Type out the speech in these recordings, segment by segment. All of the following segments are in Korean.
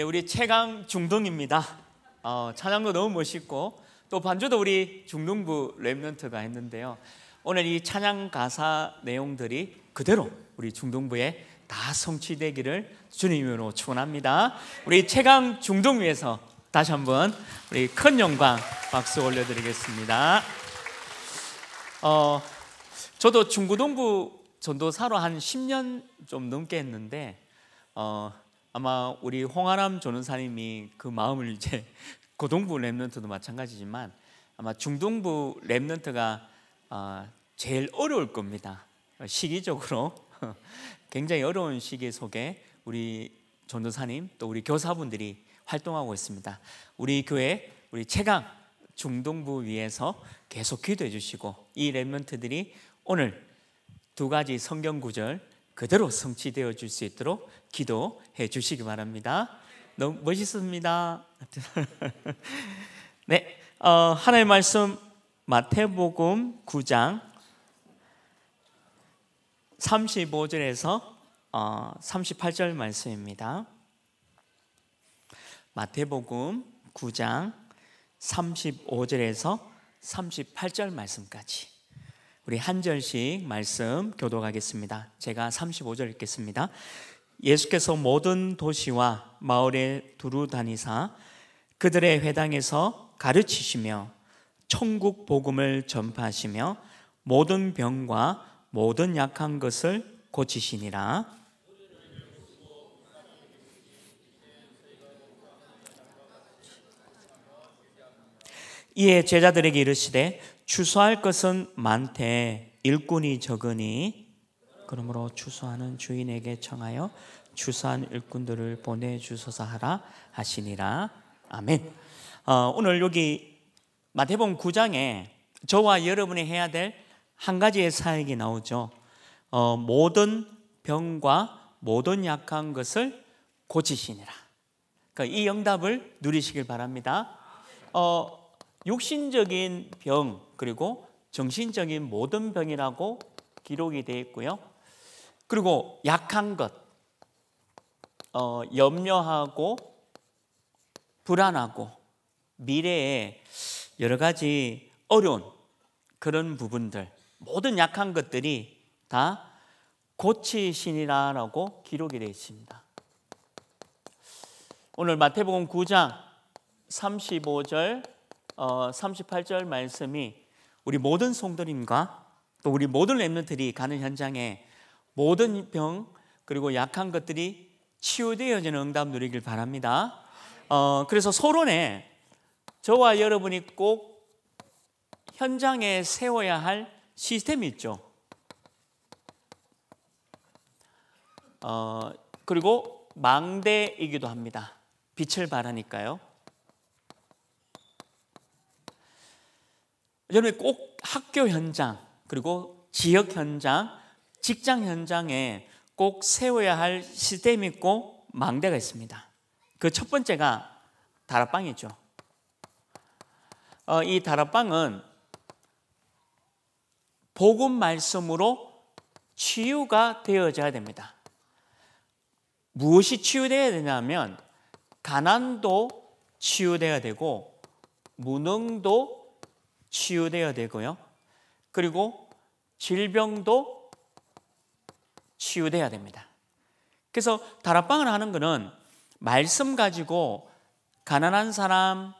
예, 우리 최강 중동입니다. 어, 찬양도 너무 멋있고 또 반주도 우리 중동부 랩런트가 했는데요. 오늘 이 찬양 가사 내용들이 그대로 우리 중동부에 다 성취되기를 주님으로 축원합니다. 우리 체감 중동 위에서 다시 한번 우리 큰 영광 박수 올려드리겠습니다. 어, 저도 중구동부 전도사로 한 10년 좀 넘게 했는데 어, 아마 우리 홍아람 전는사님이그 마음을 이제 고동부 랩런트도 마찬가지지만 아마 중동부 랩런트가 아, 제일 어려울 겁니다. 시기적으로 굉장히 어려운 시기 속에 우리 전도사님 또 우리 교사분들이 활동하고 있습니다. 우리 교회 우리 최강 중동부 위에서 계속 기도해 주시고 이 랩런트들이 오늘 두 가지 성경 구절 그대로 성취되어 줄 수 있도록 기도해 주시기 바랍니다. 너무 멋있습니다. 네, 어, 하나의 말씀 마태복음 9장 35절에서 어, 38절 말씀입니다. 마태복음 9장 35절에서 38절 말씀까지 우리 한 절씩 말씀 교독하겠습니다. 제가 35절 읽겠습니다. 예수께서 모든 도시와 마을에 두루 다니사 그들의 회당에서 가르치시며 천국 복음을 전파하시며 모든 병과 모든 약한 것을 고치시니라. 이에 제자들에게 이르시되 주소할 것은 많되 일꾼이 적으니 그러므로 주소하는 주인에게 청하여 주소한 일꾼들을 보내주소서 하라 하시니라 아멘 어, 오늘 여기 마태복음 9장에 저와 여러분이 해야 될 한 가지의 사역이 나오죠 어, 모든 병과 모든 약한 것을 고치시니라 그러니까 이 응답을 누리시길 바랍니다 어, 육신적인 병 그리고 정신적인 모든 병이라고 기록이 되어 있고요. 그리고 약한 것, 어, 염려하고 불안하고 미래에 여러 가지 어려운 그런 부분들, 모든 약한 것들이 다 고치시니라라고 기록이 되어 있습니다. 오늘 마태복음 9장 35절, 어, 38절 말씀이 우리 모든 성도님과 또 우리 모든 랩런들이 가는 현장에 모든 병 그리고 약한 것들이 치유되어지는 응답 누리길 바랍니다. 어, 그래서 서론에 저와 여러분이 꼭 현장에 세워야 할 시스템이 있죠. 어, 그리고 망대이기도 합니다. 빛을 발하니까요. 여러분이 꼭 학교 현장 그리고 지역 현장 직장 현장에 꼭 세워야 할 시스템이 있고 망대가 있습니다. 그 첫 번째가 다락방이죠. 어, 이 다락방은 복음 말씀으로 치유가 되어져야 됩니다. 무엇이 치유되어야 되냐면 가난도 치유되어야 되고 무능도 치유되어야 되고요. 그리고 질병도 치유돼야 됩니다. 그래서 다락방을 하는 것은 말씀 가지고 가난한 사람,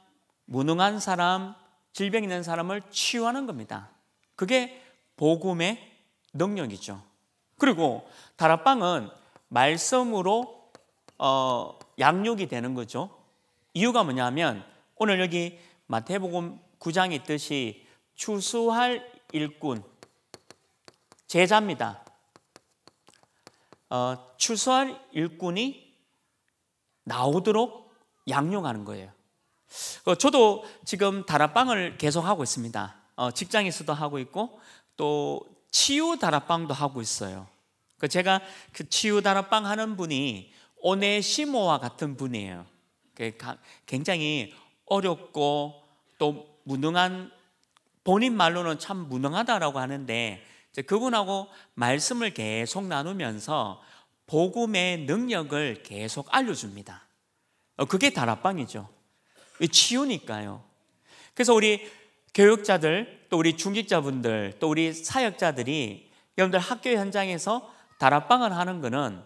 무능한 사람, 질병 있는 사람을 치유하는 겁니다. 그게 복음의 능력이죠. 그리고 다락방은 말씀으로 어, 양육이 되는 거죠. 이유가 뭐냐면 오늘 여기 마태복음 9장에 있듯이 추수할 일꾼 제자입니다. 어, 출소할 일꾼이 나오도록 양용하는 거예요. 어, 저도 지금 다락방을 계속하고 있습니다. 어, 직장에서도 하고 있고 또 치유 다락방도 하고 있어요. 그 제가 그 치유 다락방 하는 분이 오네시모와 같은 분이에요. 그 굉장히 어렵고 또 무능한 본인 말로는 참 무능하다라고 하는데 그분하고 말씀을 계속 나누면서 복음의 능력을 계속 알려줍니다. 어, 그게 다락방이죠. 치유니까요. 그래서 우리 교육자들, 또 우리 중직자분들, 또 우리 사역자들이 여러분들 학교 현장에서 다락방을 하는 거는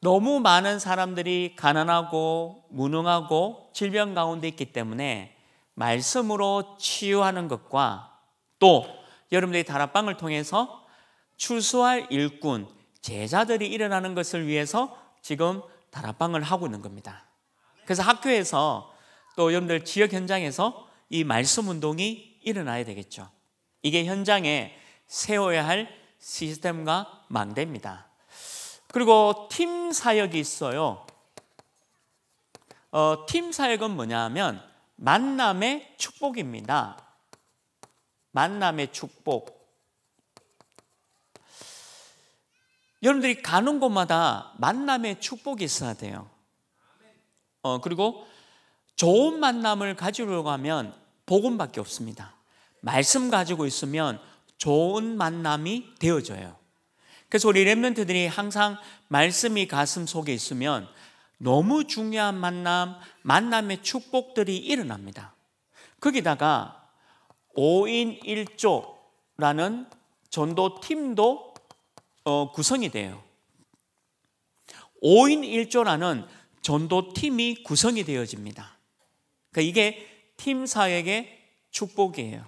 너무 많은 사람들이 가난하고 무능하고 질병 가운데 있기 때문에 말씀으로 치유하는 것과 또 여러분들이 다락방을 통해서 출소할 일꾼, 제자들이 일어나는 것을 위해서 지금 다락방을 하고 있는 겁니다. 그래서 학교에서 또 여러분들 지역 현장에서 이 말씀 운동이 일어나야 되겠죠. 이게 현장에 세워야 할 시스템과 망대입니다. 그리고 팀 사역이 있어요. 어, 팀 사역은 뭐냐 면 만남의 축복입니다. 만남의 축복. 여러분들이 가는 곳마다 만남의 축복이 있어야 돼요. 어, 그리고 좋은 만남을 가지려고 하면 복음밖에 없습니다. 말씀 가지고 있으면 좋은 만남이 되어져요. 그래서 우리 랩런트들이 항상 말씀이 가슴 속에 있으면 너무 중요한 만남, 만남의 축복들이 일어납니다. 거기다가 5인 1조라는 전도팀도 어, 구성이 돼요. 5인 1조라는 전도팀이 구성이 되어집니다. 그러니까 이게 팀 사역의 축복이에요.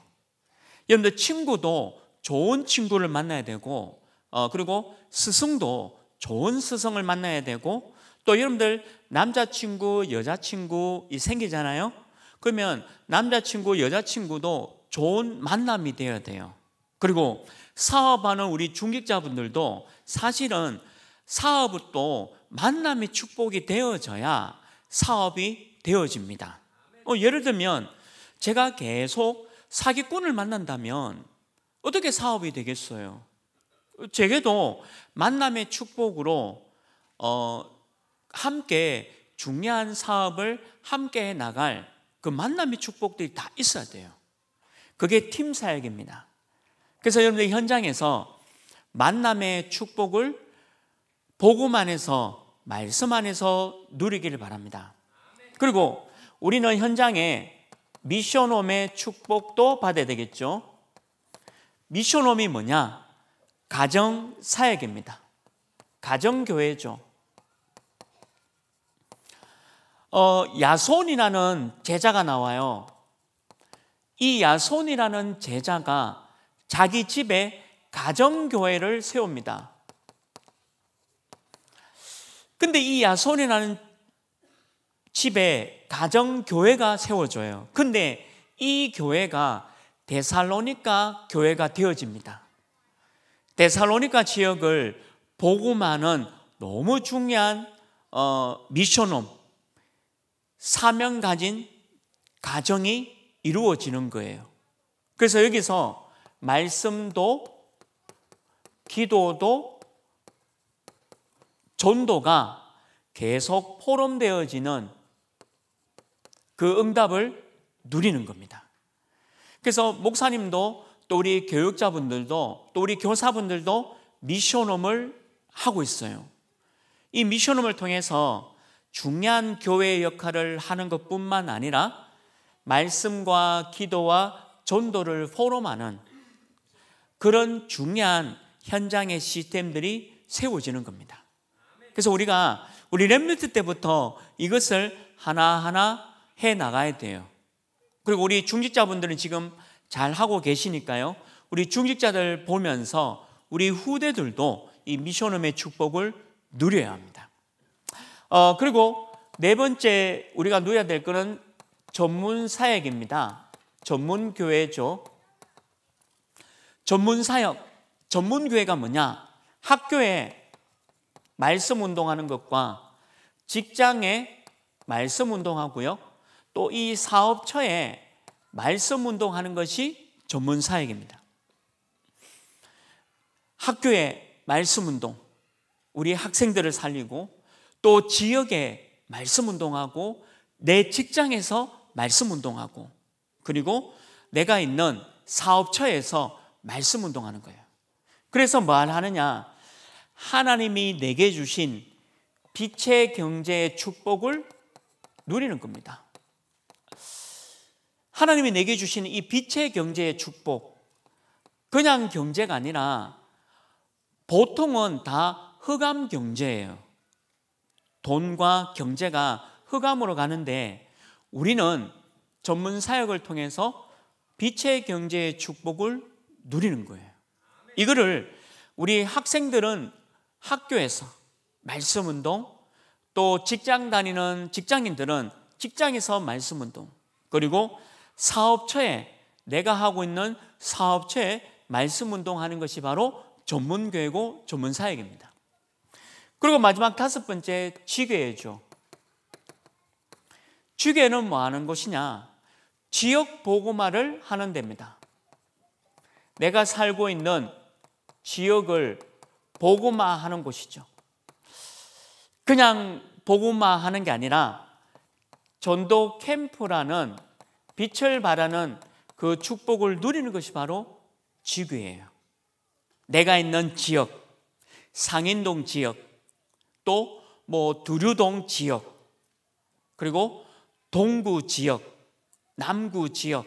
여러분들 친구도 좋은 친구를 만나야 되고 어, 그리고 스승도 좋은 스승을 만나야 되고 또 여러분들 남자친구, 여자친구 이 생기잖아요. 그러면 남자친구, 여자친구도 좋은 만남이 되어야 돼요. 그리고 사업하는 우리 중직자분들도 사실은 사업도 만남의 축복이 되어져야 사업이 되어집니다. 어, 예를 들면 제가 계속 사기꾼을 만난다면 어떻게 사업이 되겠어요? 제게도 만남의 축복으로 어, 함께 중요한 사업을 함께 해 나갈 그 만남의 축복들이 다 있어야 돼요. 그게 팀 사역입니다. 그래서 여러분들 현장에서 만남의 축복을 복음 안에서 말씀 안에서 누리기를 바랍니다. 그리고 우리는 현장에 미션홈의 축복도 받아야 되겠죠. 미션홈이 뭐냐? 가정 사역입니다. 가정 교회죠. 어, 야손이라는 제자가 나와요. 이 야손이라는 제자가 자기 집에 가정교회를 세웁니다. 근데 이 야손이라는 집에 가정교회가 세워져요. 근데 이 교회가 데살로니카 교회가 되어집니다. 데살로니카 지역을 보고만은 너무 중요한 어, 미션홈 사명 가진 가정이 이루어지는 거예요. 그래서 여기서 말씀도 기도도 전도가 계속 포럼되어지는 그 응답을 누리는 겁니다. 그래서 목사님도 또 우리 교육자분들도 또 우리 교사분들도 미션홈을 하고 있어요. 이 미션홈을 통해서 중요한 교회의 역할을 하는 것뿐만 아니라 말씀과 기도와 전도를 포럼하는 그런 중요한 현장의 시스템들이 세워지는 겁니다. 그래서 우리가 우리 렘뮤트 때부터 이것을 하나하나 해 나가야 돼요. 그리고 우리 중직자분들은 지금 잘 하고 계시니까요. 우리 중직자들 보면서 우리 후대들도 이 미션음의 축복을 누려야 합니다. 어, 그리고 네 번째 우리가 누려야 될 것은 전문 사역입니다. 전문 교회죠. 전문 사역, 전문 교회가 뭐냐? 학교에 말씀 운동하는 것과 직장에 말씀 운동하고요. 또 이 사업처에 말씀 운동하는 것이 전문 사역입니다. 학교에 말씀 운동, 우리 학생들을 살리고 또 지역에 말씀 운동하고 내 직장에서 말씀 운동하고 그리고 내가 있는 사업처에서 말씀 운동하는 거예요. 그래서 뭘 하느냐? 하나님이 내게 주신 빛의 경제의 축복을 누리는 겁니다. 하나님이 내게 주신 이 빛의 경제의 축복, 그냥 경제가 아니라 보통은 다 흑암 경제예요. 돈과 경제가 흑암으로 가는데 우리는 전문 사역을 통해서 빛의 경제의 축복을 누리는 거예요. 이거를 우리 학생들은 학교에서 말씀 운동, 또 직장 다니는 직장인들은 직장에서 말씀 운동, 그리고 사업처에 내가 하고 있는 사업체에 말씀 운동하는 것이 바로 전문교회고 전문사역입니다. 그리고 마지막 다섯 번째 지교회죠. 주게는 교뭐 하는 곳이냐 지역 보고말을 하는 데입니다. 내가 살고 있는 지역을 보고마 하는 곳이죠. 그냥 보고마 하는 게 아니라 전도 캠프라는 빛을 발하는 그 축복을 누리는 것이 바로 지구예요 내가 있는 지역, 상인동 지역, 또 뭐 두류동 지역, 그리고 동구 지역, 남구 지역,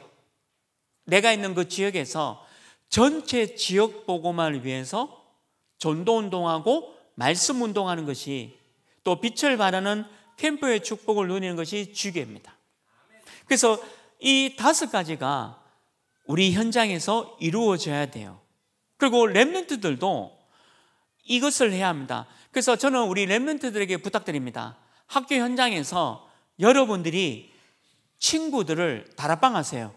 내가 있는 그 지역에서 전체 지역 보고만을 위해서 전도 운동하고 말씀 운동하는 것이 또 빛을 발하는 캠프의 축복을 누리는 것이 주계입니다. 그래서 이 다섯 가지가 우리 현장에서 이루어져야 돼요. 그리고 랩런트들도 이것을 해야 합니다. 그래서 저는 우리 랩런트들에게 부탁드립니다. 학교 현장에서 여러분들이 친구들을 다락방 하세요.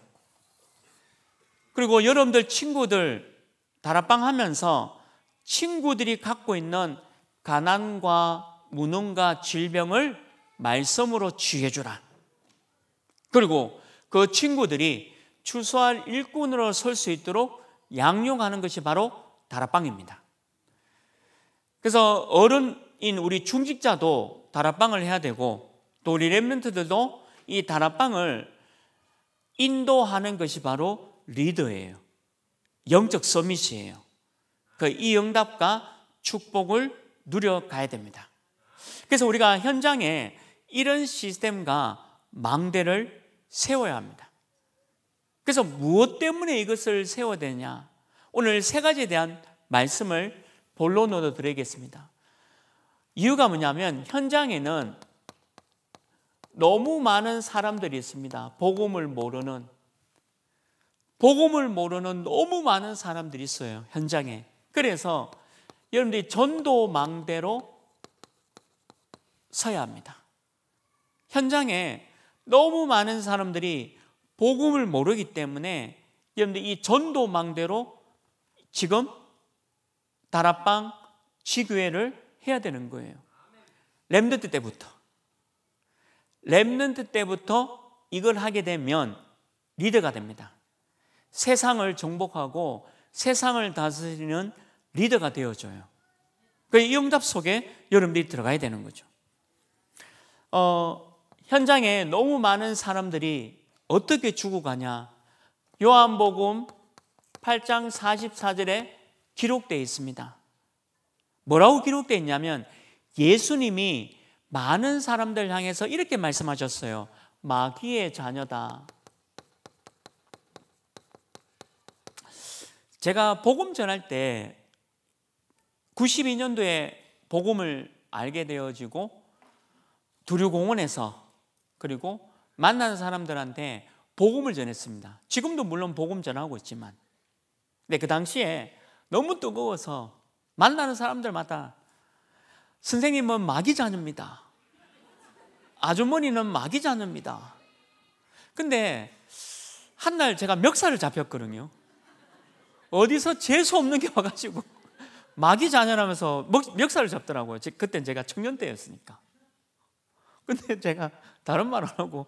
그리고 여러분들 친구들 다락방 하면서 친구들이 갖고 있는 가난과 무능과 질병을 말씀으로 취해 주라. 그리고 그 친구들이 추수할 일꾼으로 설 수 있도록 양육하는 것이 바로 다락방입니다. 그래서 어른인 우리 중직자도 다락방을 해야 되고 도리 랩런트들도 이 다락방을 인도하는 것이 바로 리더예요. 영적 서밋이에요. 그이 응답과 축복을 누려가야 됩니다. 그래서 우리가 현장에 이런 시스템과 망대를 세워야 합니다. 그래서 무엇 때문에 이것을 세워야 되냐? 오늘 세 가지에 대한 말씀을 본론으로 드리겠습니다. 이유가 뭐냐면 현장에는 너무 많은 사람들이 있습니다. 복음을 모르는 복음을 모르는 너무 많은 사람들이 있어요. 현장에. 그래서 여러분들이 전도망대로 서야 합니다. 현장에 너무 많은 사람들이 복음을 모르기 때문에 여러분들 이 전도망대로 지금 다락방 지교회를 해야 되는 거예요. 렘드 때부터. 랩런트 때부터 이걸 하게 되면 리더가 됩니다. 세상을 정복하고 세상을 다스리는 리더가 되어줘요. 그이 응답 속에 여러분들이 들어가야 되는 거죠. 어, 현장에 너무 많은 사람들이 어떻게 죽어가냐. 요한복음 8장 44절에 기록되어 있습니다. 뭐라고 기록되어 있냐면 예수님이 많은 사람들 향해서 이렇게 말씀하셨어요. 마귀의 자녀다. 제가 복음 전할 때 92년도에 복음을 알게 되어지고 두류공원에서 그리고 만난 사람들한테 복음을 전했습니다. 지금도 물론 복음 전하고 있지만 근데 그 당시에 너무 뜨거워서 만나는 사람들마다 선생님은 뭐 마귀 자녀입니다. 아주머니는 마귀 자녀입니다. 근데 한날 제가 멱살을 잡혔거든요. 어디서 재수 없는 게 와가지고 마귀 자녀라면서 멱살을 잡더라고요. 그땐 제가 청년 때였으니까. 근데 제가 다른 말안 하고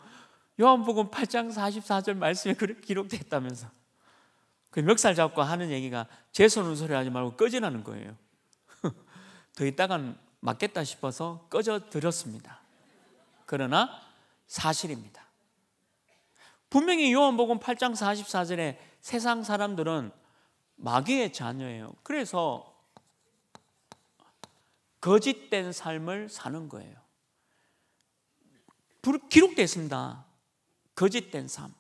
요한복음 8장 44절 말씀에 그렇게 기록됐다면서 그 멱살 잡고 하는 얘기가 재수는 소리 하지 말고 꺼지라는 거예요. 더 있다간 맞겠다 싶어서 꺼져 들었습니다. 그러나 사실입니다. 분명히 요한복음 8장 44절에 세상 사람들은 마귀의 자녀예요. 그래서 거짓된 삶을 사는 거예요. 기록되 습니다 거짓된 삶.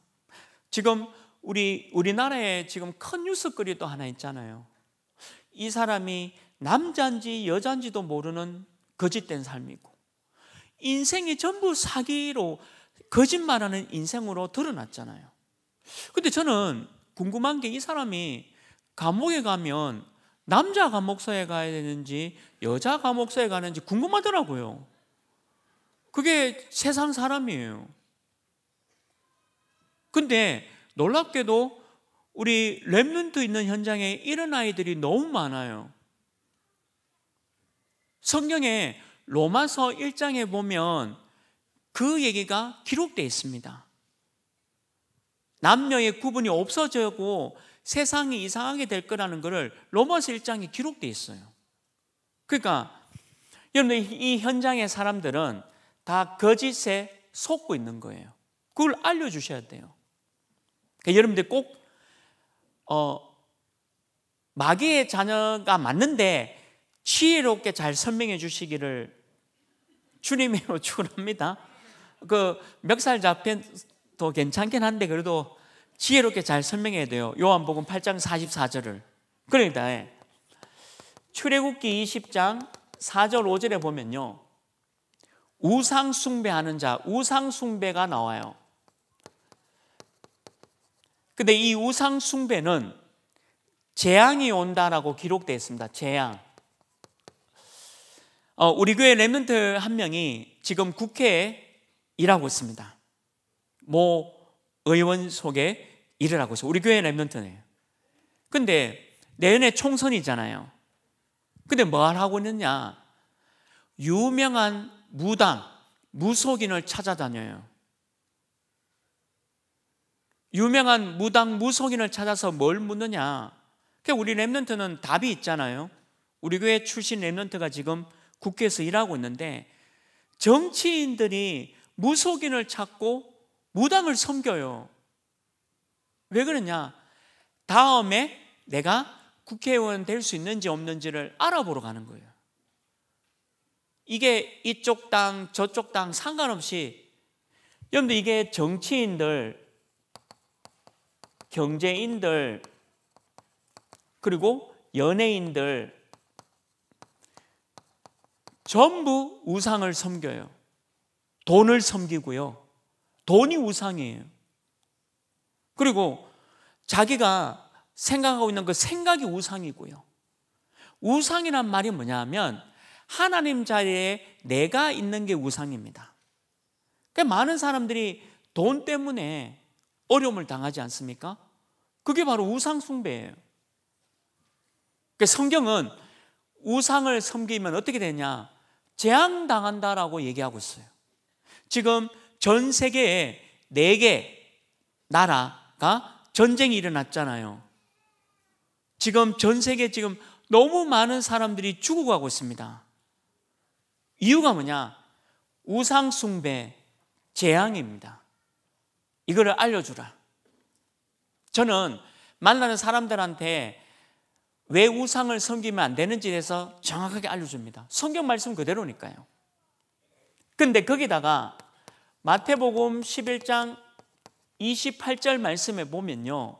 지금 우리 우리나라에 지금 큰 뉴스거리도 하나 있잖아요. 이 사람이 남자인지 여자인지도 모르는 거짓된 삶이고 인생이 전부 사기로 거짓말하는 인생으로 드러났잖아요. 근데 저는 궁금한 게 이 사람이 감옥에 가면 남자 감옥서에 가야 되는지 여자 감옥서에 가는지 궁금하더라고요. 그게 세상 사람이에요. 근데 놀랍게도 우리 랩눈트 있는 현장에 이런 아이들이 너무 많아요. 성경에 로마서 1장에 보면 그 얘기가 기록되어 있습니다. 남녀의 구분이 없어지고 세상이 이상하게 될 거라는 것을 로마서 1장에 기록되어 있어요. 그러니까 여러분 이 현장의 사람들은 다 거짓에 속고 있는 거예요. 그걸 알려주셔야 돼요. 그러니까 여러분들 꼭 어, 마귀의 자녀가 맞는데 지혜롭게 잘 설명해 주시기를 주님으로 축원합니다. 그 멱살 잡힌도 괜찮긴 한데 그래도 지혜롭게 잘 설명해야 돼요. 요한복음 8장 44절을. 그러니까 예. 출애굽기 20장 4절 5절에 보면요. 우상 숭배하는 자, 우상 숭배가 나와요. 근데 이 우상 숭배는 재앙이 온다라고 기록되어 있습니다. 재앙. 어, 우리 교회 랩런트 한 명이 지금 국회에 일하고 있습니다. 모 의원 속에 일을 하고 있어요. 우리 교회 랩런트네요. 근데 내년에 총선이잖아요. 근데 뭘 하고 있느냐? 유명한 무당, 무속인을 찾아다녀요. 유명한 무당, 무속인을 찾아서 뭘 묻느냐? 우리 랩런트는 답이 있잖아요. 우리 교회 출신 랩런트가 지금 국회에서 일하고 있는데 정치인들이 무속인을 찾고 무당을 섬겨요. 왜 그러냐? 다음에 내가 국회의원 될 수 있는지 없는지를 알아보러 가는 거예요. 이게 이쪽 당, 저쪽 당 상관없이 여러분들 이게 정치인들, 경제인들, 그리고 연예인들 전부 우상을 섬겨요. 돈을 섬기고요. 돈이 우상이에요. 그리고 자기가 생각하고 있는 그 생각이 우상이고요. 우상이란 말이 뭐냐면 하나님 자리에 내가 있는 게 우상입니다. 그러니까 많은 사람들이 돈 때문에 어려움을 당하지 않습니까? 그게 바로 우상 숭배예요. 그러니까 성경은 우상을 섬기면 어떻게 되냐? 재앙당한다라고 얘기하고 있어요. 지금 전 세계에 네 개 나라가 전쟁이 일어났잖아요. 지금 전 세계 지금 너무 많은 사람들이 죽어가고 있습니다. 이유가 뭐냐? 우상숭배, 재앙입니다. 이거를 알려주라. 저는 만나는 사람들한테 왜 우상을 섬기면 안 되는지에 대해서 정확하게 알려줍니다. 성경 말씀 그대로니까요. 근데 거기다가 마태복음 11장 28절 말씀에 보면요.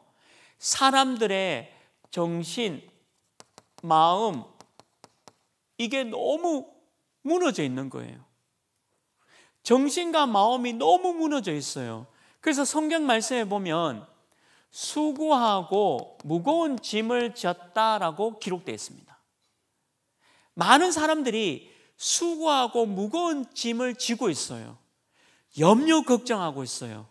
사람들의 정신, 마음, 이게 너무 무너져 있는 거예요. 정신과 마음이 너무 무너져 있어요. 그래서 성경 말씀에 보면 수고하고 무거운 짐을 졌다라고 기록되어 있습니다. 많은 사람들이 수고하고 무거운 짐을 지고 있어요. 염려 걱정하고 있어요.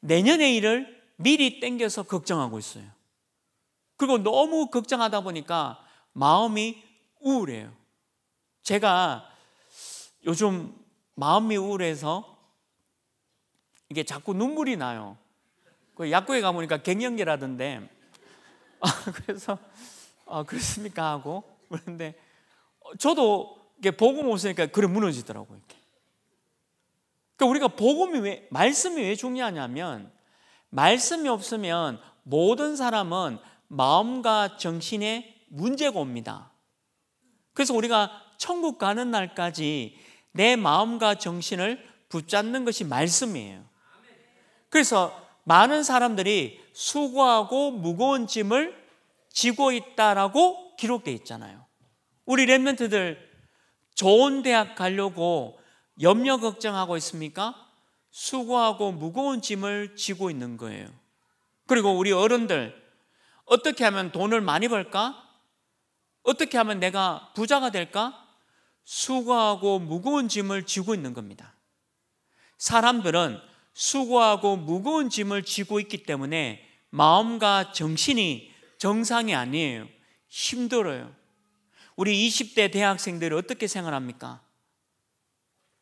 내년의 일을 미리 땡겨서 걱정하고 있어요. 그리고 너무 걱정하다 보니까 마음이 우울해요. 제가 요즘 마음이 우울해서 이게 자꾸 눈물이 나요. 그 약국에 가보니까 갱년기라던데 아, 그래서 아, 그렇습니까 하고 그런데 어, 저도 이게 복음 없으니까 그래 무너지더라고요. 이렇게. 그러니까 우리가 복음이 왜 말씀이 왜 중요하냐면 말씀이 없으면 모든 사람은 마음과 정신에 문제가 옵니다. 그래서 우리가 천국 가는 날까지 내 마음과 정신을 붙잡는 것이 말씀이에요. 그래서 많은 사람들이 수고하고 무거운 짐을 지고 있다라고 기록되어 있잖아요. 우리 랩런트들 좋은 대학 가려고 염려 걱정하고 있습니까? 수고하고 무거운 짐을 지고 있는 거예요. 그리고 우리 어른들 어떻게 하면 돈을 많이 벌까? 어떻게 하면 내가 부자가 될까? 수고하고 무거운 짐을 지고 있는 겁니다. 사람들은 수고하고 무거운 짐을 지고 있기 때문에 마음과 정신이 정상이 아니에요. 힘들어요. 우리 20대 대학생들이 어떻게 생활합니까?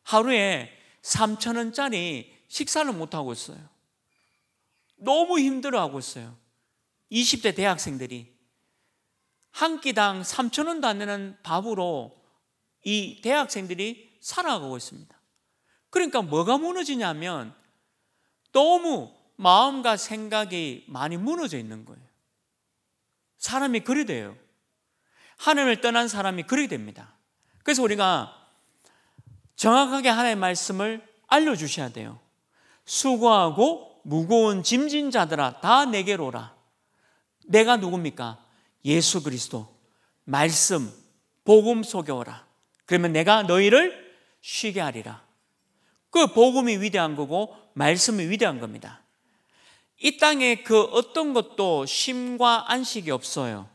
하루에 3천원짜리 식사를 못하고 있어요. 너무 힘들어하고 있어요. 20대 대학생들이. 한 끼당 3천원도 안 되는 밥으로 이 대학생들이 살아가고 있습니다. 그러니까 뭐가 무너지냐면 너무 마음과 생각이 많이 무너져 있는 거예요. 사람이 그리 돼요. 하나님을 떠난 사람이 그리 됩니다. 그래서 우리가 정확하게 하나님의 말씀을 알려주셔야 돼요. 수고하고 무거운 짐진 자들아 다 내게로 오라. 내가 누굽니까? 예수 그리스도 말씀 복음 속에 오라. 그러면 내가 너희를 쉬게 하리라. 그 복음이 위대한 거고 말씀이 위대한 겁니다. 이 땅에 그 어떤 것도 쉼과 안식이 없어요.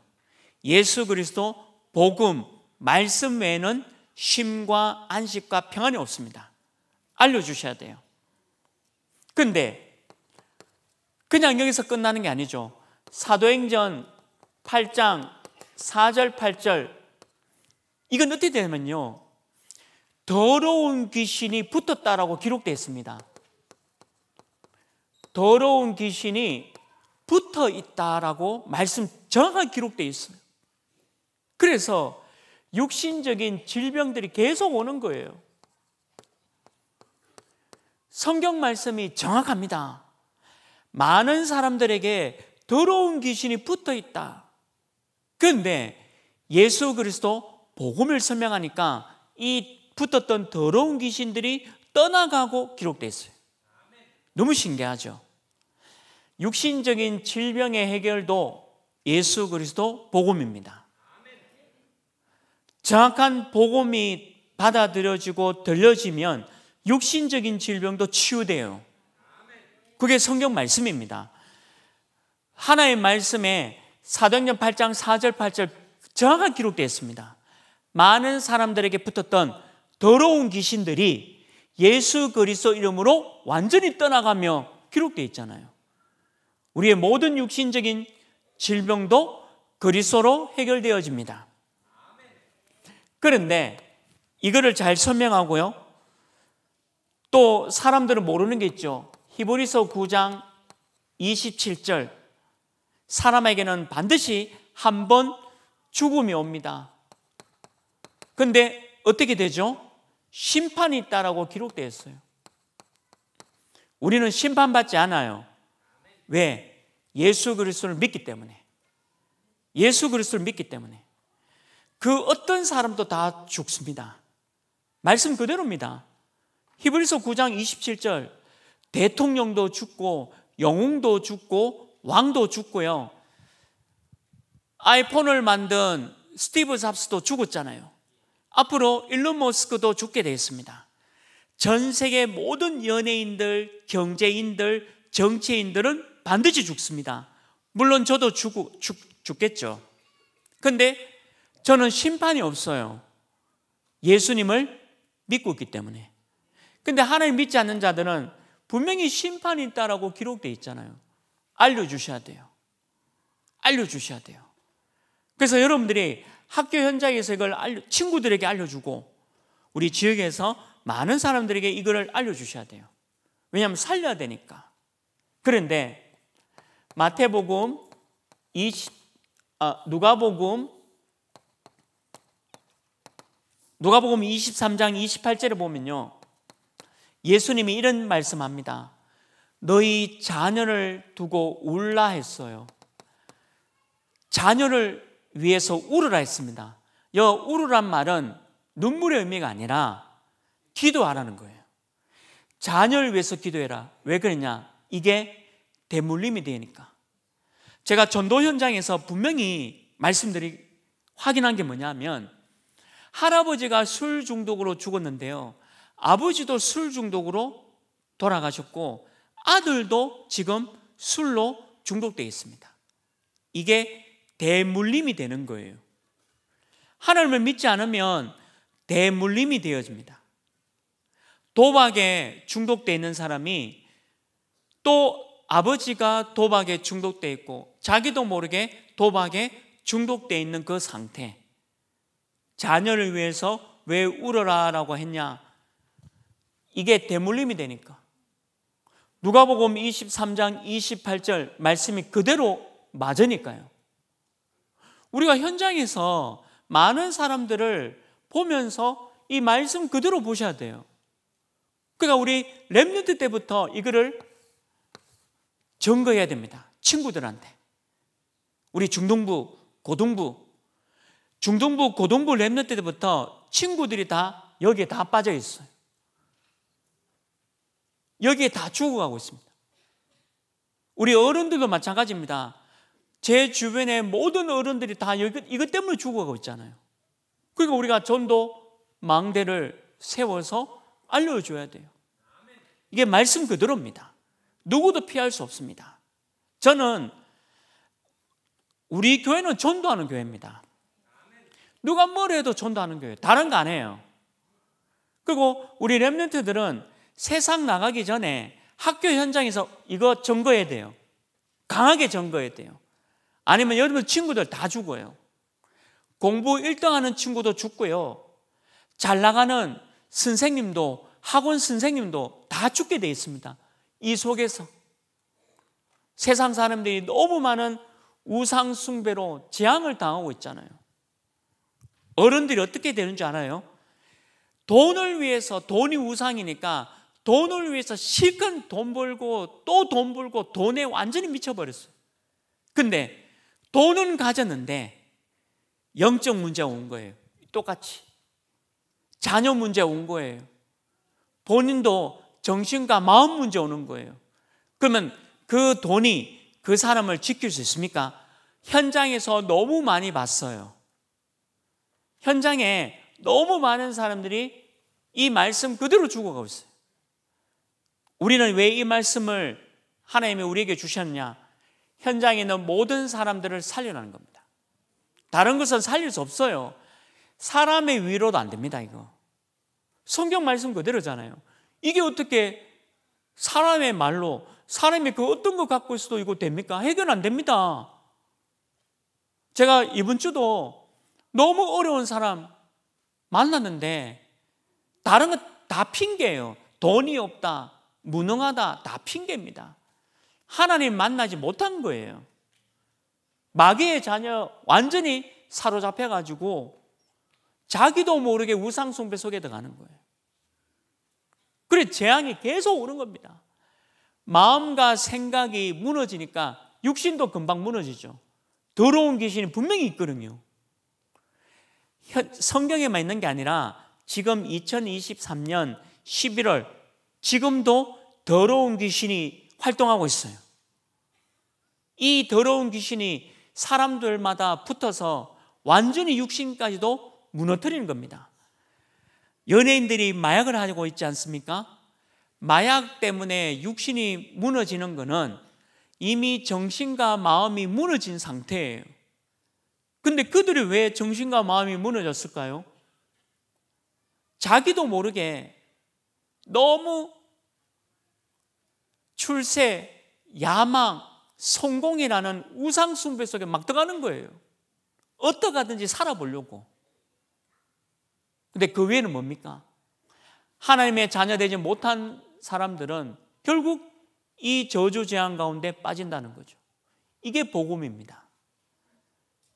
예수 그리스도 복음 말씀 외에는 쉼과 안식과 평안이 없습니다. 알려 주셔야 돼요. 근데 그냥 여기서 끝나는 게 아니죠. 사도행전 8장 4절 8절 이건 어떻게 되냐면요. 더러운 귀신이 붙었다라고 기록되어 있습니다. 더러운 귀신이 붙어 있다라고 말씀 정확하게 기록되어 있어요. 그래서 육신적인 질병들이 계속 오는 거예요. 성경 말씀이 정확합니다. 많은 사람들에게 더러운 귀신이 붙어 있다. 그런데 예수 그리스도 복음을 설명하니까 이 붙었던 더러운 귀신들이 떠나가고 기록돼 어요 너무 신기하죠. 육신적인 질병의 해결도 예수 그리스도 복음입니다. 정확한 복음이 받아들여지고 들려지면 육신적인 질병도 치유돼요. 그게 성경 말씀입니다. 하나의 말씀에 사도행전 8장 4절 8절 정확하게 기록되어 있습니다. 많은 사람들에게 붙었던 더러운 귀신들이 예수 그리스도 이름으로 완전히 떠나가며 기록되어 있잖아요. 우리의 모든 육신적인 질병도 그리스도로 해결되어집니다. 그런데 이거를 잘 설명하고요. 또 사람들은 모르는 게 있죠. 히브리서 9장 27절. 사람에게는 반드시 한번 죽음이 옵니다. 근데 어떻게 되죠? 심판이 있다라고 기록되어 있어요. 우리는 심판받지 않아요. 왜? 예수 그리스도를 믿기 때문에. 예수 그리스도를 믿기 때문에. 그 어떤 사람도 다 죽습니다. 말씀 그대로입니다. 히브리서 9장 27절 대통령도 죽고 영웅도 죽고 왕도 죽고요. 아이폰을 만든 스티브 잡스도 죽었잖아요. 앞으로 일론 머스크도 죽게 되었습니다전 세계 모든 연예인들, 경제인들, 정치인들은 반드시 죽습니다. 물론 저도 죽, 죽, 죽겠죠. 근데 저는 심판이 없어요. 예수님을 믿고 있기 때문에. 근데 하나님 믿지 않는 자들은 분명히 심판이 있다라고 기록되어 있잖아요. 알려주셔야 돼요. 알려주셔야 돼요. 그래서 여러분들이 학교 현장에서 이걸 알려, 친구들에게 알려주고 우리 지역에서 많은 사람들에게 이거를 알려주셔야 돼요. 왜냐하면 살려야 되니까. 그런데 마태복음 20 아, 누가복음 누가복음 23장 28절에 보면요. 예수님이 이런 말씀합니다. 너희 자녀를 두고 울라 했어요. 자녀를 위해서 울으라 했습니다. 여 울으란 말은 눈물의 의미가 아니라 기도하라는 거예요. 자녀를 위해서 기도해라. 왜 그러냐? 이게 대물림이 되니까. 제가 전도 현장에서 분명히 말씀들이 확인한 게 뭐냐면 할아버지가 술 중독으로 죽었는데요. 아버지도 술 중독으로 돌아가셨고 아들도 지금 술로 중독되어 있습니다. 이게 대물림이 되는 거예요. 하나님을 믿지 않으면 대물림이 되어집니다. 도박에 중독되어 있는 사람이 또 아버지가 도박에 중독되어 있고 자기도 모르게 도박에 중독되어 있는 그 상태. 자녀를 위해서 왜 울어라라고 했냐? 이게 대물림이 되니까. 누가보음 23장 28절 말씀이 그대로 맞으니까요. 우리가 현장에서 많은 사람들을 보면서 이 말씀 그대로 보셔야 돼요. 그러니까 우리 렘년트 때부터 이거를 증거해야 됩니다. 친구들한테. 우리 중동부, 고동부, 중동부, 고동부 랩너 때부터 친구들이 다 여기에 다 빠져 있어요. 여기에 다 죽어가고 있습니다. 우리 어른들도 마찬가지입니다. 제 주변의 모든 어른들이 다 여기, 이것 때문에 죽어가고 있잖아요. 그러니까 우리가 전도 망대를 세워서 알려줘야 돼요. 이게 말씀 그대로입니다. 누구도 피할 수 없습니다. 저는 우리 교회는 전도하는 교회입니다. 누가 뭐라 해도 전도하는 교회. 다른 거 안 해요. 그리고 우리 랩런트들은 세상 나가기 전에 학교 현장에서 이거 점거해야 돼요. 강하게 점거해야 돼요. 아니면 여러분 친구들 다 죽어요. 공부 1등 하는 친구도 죽고요. 잘 나가는 선생님도 학원 선생님도 다 죽게 돼 있습니다. 이 속에서 세상 사람들이 너무 많은 우상숭배로 재앙을 당하고 있잖아요. 어른들이 어떻게 되는 줄 알아요? 돈을 위해서 돈이 우상이니까 돈을 위해서 실컷 돈 벌고 또 돈 벌고 돈에 완전히 미쳐버렸어요. 근데 돈은 가졌는데 영적 문제가 온 거예요. 똑같이. 자녀 문제가 온 거예요. 본인도 정신과 마음 문제 오는 거예요. 그러면 그 돈이 그 사람을 지킬 수 있습니까? 현장에서 너무 많이 봤어요. 현장에 너무 많은 사람들이 이 말씀 그대로 죽어가고 있어요. 우리는 왜 이 말씀을 하나님이 우리에게 주셨냐? 현장에 있는 모든 사람들을 살려라는 겁니다. 다른 것은 살릴 수 없어요. 사람의 위로도 안 됩니다, 이거. 성경 말씀 그대로잖아요. 이게 어떻게 사람의 말로 사람이 그 어떤 것 갖고 있어도 이거 됩니까? 해결 안 됩니다. 제가 이번 주도 너무 어려운 사람 만났는데 다른 거 다 핑계예요. 돈이 없다, 무능하다 다 핑계입니다. 하나님 만나지 못한 거예요. 마귀의 자녀 완전히 사로잡혀 가지고 자기도 모르게 우상 숭배 속에 들어가는 거예요. 그래 재앙이 계속 오는 겁니다. 마음과 생각이 무너지니까 육신도 금방 무너지죠. 더러운 귀신이 분명히 있거든요. 성경에만 있는 게 아니라 지금 2023년 11월 지금도 더러운 귀신이 활동하고 있어요. 이 더러운 귀신이 사람들마다 붙어서 완전히 육신까지도 무너뜨리는 겁니다. 연예인들이 마약을 하고 있지 않습니까? 마약 때문에 육신이 무너지는 것은 이미 정신과 마음이 무너진 상태예요. 근데 그들이 왜 정신과 마음이 무너졌을까요? 자기도 모르게 너무 출세, 야망, 성공이라는 우상숭배 속에 막 들어가는 거예요. 어떠가든지 살아보려고. 근데 그 외에는 뭡니까? 하나님의 자녀 되지 못한 사람들은 결국 이 저주 재앙 가운데 빠진다는 거죠. 이게 복음입니다.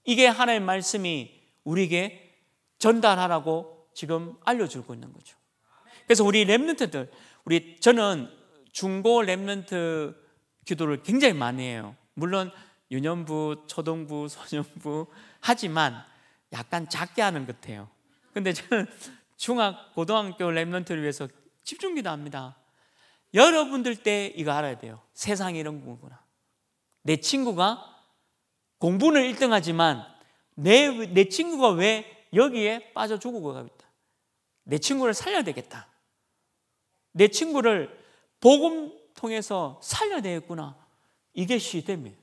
이게 하나님의 말씀이 우리에게 전달하라고 지금 알려주고 있는 거죠. 그래서 우리 랩런트들, 우리 저는 중고 랩런트 기도를 굉장히 많이 해요. 물론 유년부, 초등부, 소년부 하지만 약간 작게 하는 것 같아요. 근데 저는 중학, 고등학교 랩런트를 위해서 집중 기도합니다. 여러분들 때 이거 알아야 돼요. 세상이 런 거구나. 내 친구가 공부는 1등 하지만 내, 내 친구가 왜 여기에 빠져 죽고 가고 있다. 내 친구를 살려야 되겠다. 내 친구를 복음 통해서 살려야 되겠구나. 이게 시대입니다.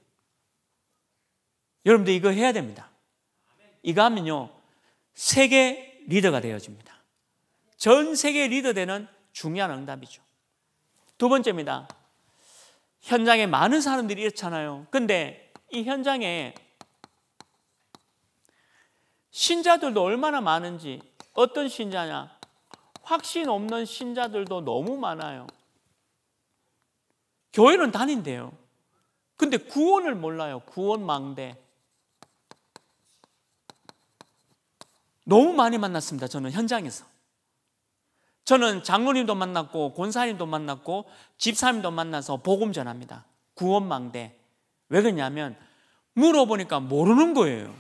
여러분들 이거 해야 됩니다. 이거 하면요. 세계 리더가 되어줍니다. 전 세계 리더 되는 중요한 응답이죠. 두 번째입니다. 현장에 많은 사람들이 이잖아요 근데 이 현장에 신자들도 얼마나 많은지 어떤 신자냐? 확신 없는 신자들도 너무 많아요. 교회는 다닌대요. 근데 구원을 몰라요. 구원 망대. 너무 많이 만났습니다. 저는 현장에서. 저는 장로님도 만났고 권사님도 만났고 집사님도 만나서 복음 전합니다. 구원망대. 왜 그러냐면 물어보니까 모르는 거예요.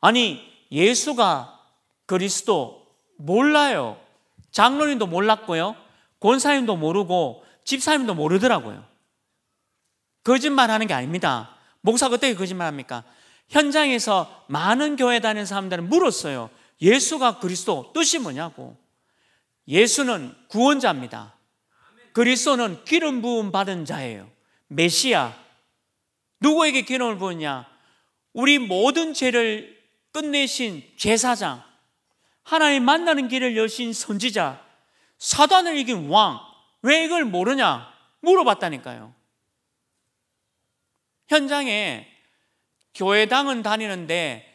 아니 예수가 그리스도 몰라요. 장로님도 몰랐고요. 권사님도 모르고 집사님도 모르더라고요. 거짓말하는 게 아닙니다. 목사 그때 거짓말합니까? 현장에서 많은 교회 다니는 사람들은 물었어요. 예수가 그리스도 뜻이 뭐냐고. 예수는 구원자입니다. 그리스도는 기름 부음 받은 자예요. 메시아. 누구에게 기름을 부었냐? 우리 모든 죄를 끝내신 제사장. 하나님 만나는 길을 여신 선지자. 사단을 이긴 왕. 왜 이걸 모르냐? 물어봤다니까요. 현장에 교회당은 다니는데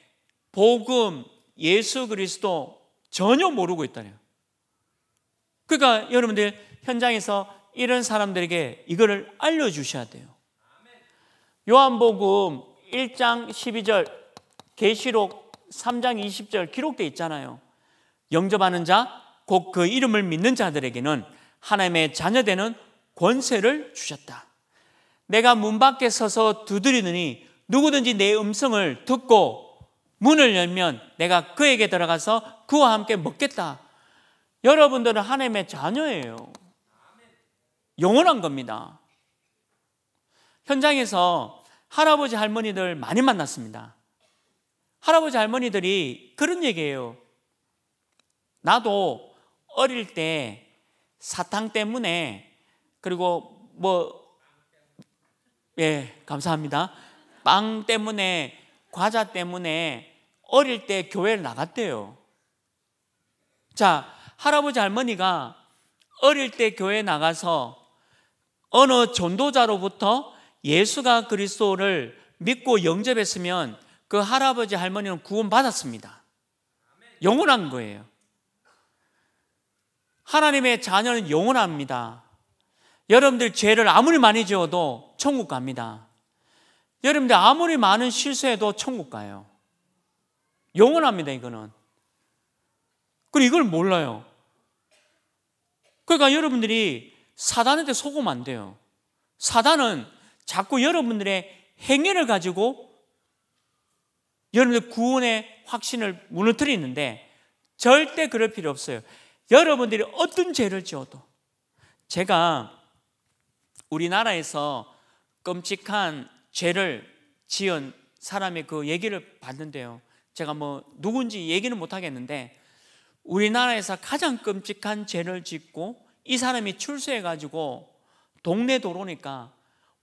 복음, 예수 그리스도 전혀 모르고 있다네요. 그러니까 여러분들 현장에서 이런 사람들에게 이거를 알려주셔야 돼요. 요한복음 1장 12절, 계시록 3장 20절 기록되 있잖아요. 영접하는 자, 곧 그 이름을 믿는 자들에게는 하나님의 자녀되는 권세를 주셨다. 내가 문 밖에 서서 두드리느니 누구든지 내 음성을 듣고 문을 열면 내가 그에게 들어가서 그와 함께 먹겠다. 여러분들은 하나님의 자녀예요. 영원한 겁니다. 현장에서 할아버지 할머니들 많이 만났습니다. 할아버지 할머니들이 그런 얘기예요. 나도 어릴 때 사탕 때문에 그리고 뭐 예, 감사합니다. 빵 때문에 과자 때문에 어릴 때 교회를 나갔대요. 자, 할아버지 할머니가 어릴 때 교회 나가서 어느 전도자로부터 예수가 그리스도를 믿고 영접했으면 그 할아버지 할머니는 구원받았습니다. 영원한 거예요. 하나님의 자녀는 영원합니다. 여러분들 죄를 아무리 많이 지어도 천국 갑니다. 여러분들 아무리 많은 실수해도 천국 가요. 영원합니다, 이거는. 그리고 이걸 몰라요. 그러니까 여러분들이 사단한테 속으면 안 돼요. 사단은 자꾸 여러분들의 행위를 가지고 여러분들 구원의 확신을 무너뜨리는데 절대 그럴 필요 없어요. 여러분들이 어떤 죄를 지어도 제가 우리나라에서 끔찍한 죄를 지은 사람의 그 얘기를 봤는데요. 제가 뭐 누군지 얘기는 못 하겠는데 우리나라에서 가장 끔찍한 죄를 짓고 이 사람이 출세해 가지고 동네 도로니까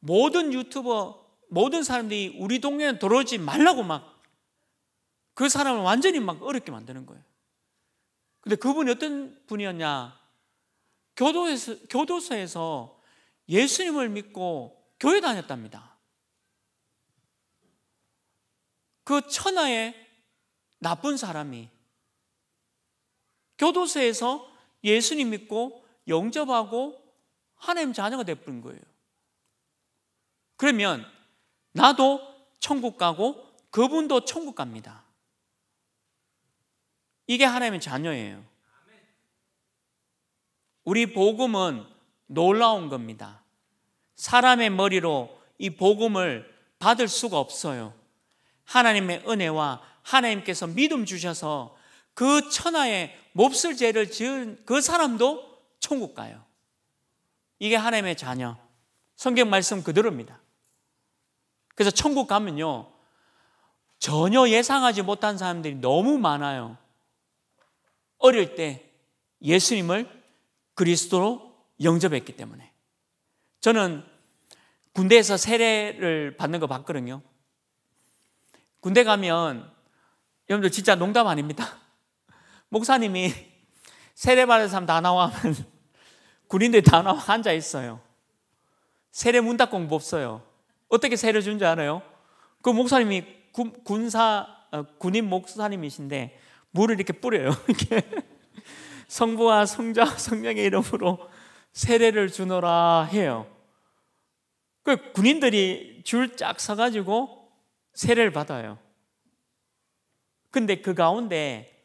모든 유튜버 모든 사람들이 우리 동네는 도로지 말라고 막 그 사람을 완전히 막 어렵게 만드는 거예요. 근데 그분이 어떤 분이었냐? 교도에서, 교도소에서 예수님을 믿고 교회 다녔답니다. 그 천하의 나쁜 사람이 교도소에서 예수님 믿고 영접하고 하나님 자녀가 되버린 어 거예요. 그러면 나도 천국 가고 그분도 천국 갑니다. 이게 하나님의 자녀예요. 우리 복음은 놀라운 겁니다. 사람의 머리로 이 복음을 받을 수가 없어요. 하나님의 은혜와 하나님께서 믿음 주셔서 그 천하에 몹쓸 죄를 지은 그 사람도 천국 가요. 이게 하나님의 자녀. 성경 말씀 그대로입니다. 그래서 천국 가면요. 전혀 예상하지 못한 사람들이 너무 많아요. 어릴 때 예수님을 그리스도로 영접했기 때문에. 저는 군대에서 세례를 받는 거 봤거든요. 군대 가면 여러분들 진짜 농담 아닙니다. 목사님이 세례받은 사람 다 나와면 군인들 다 나와 앉아 있어요. 세례 문답 공부 없어요. 어떻게 세례 준 줄 알아요? 그 목사님이 군, 군사 어, 군인 목사님이신데 물을 이렇게 뿌려요. 이렇게 성부와 성자 성령의 이름으로 세례를 주노라 해요. 그 군인들이 줄 쫙 서가지고 세례를 받아요. 근데 그 가운데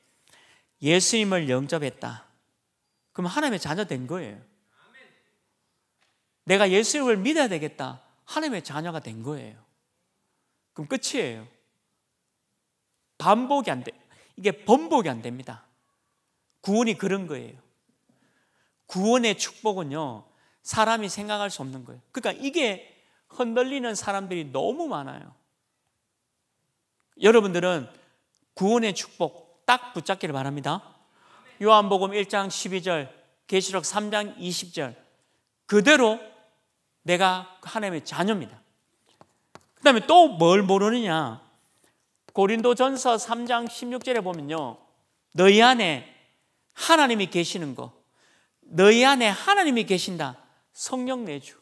예수님을 영접했다. 그럼 하나님의 자녀 된 거예요. 내가 예수님을 믿어야 되겠다. 하나님의 자녀가 된 거예요. 그럼 끝이에요. 반복이 안 돼. 이게 번복이 안 됩니다. 구원이 그런 거예요. 구원의 축복은요, 사람이 생각할 수 없는 거예요. 그러니까 이게 흔들리는 사람들이 너무 많아요. 여러분들은 구원의 축복 딱 붙잡기를 바랍니다. 요한복음 1장 12절, 계시록 3장 20절 그대로 내가 하나님의 자녀입니다. 그 다음에 또 뭘 모르느냐? 고린도전서 3장 16절에 보면요. 너희 안에 하나님이 계시는 거. 너희 안에 하나님이 계신다. 성령 내주.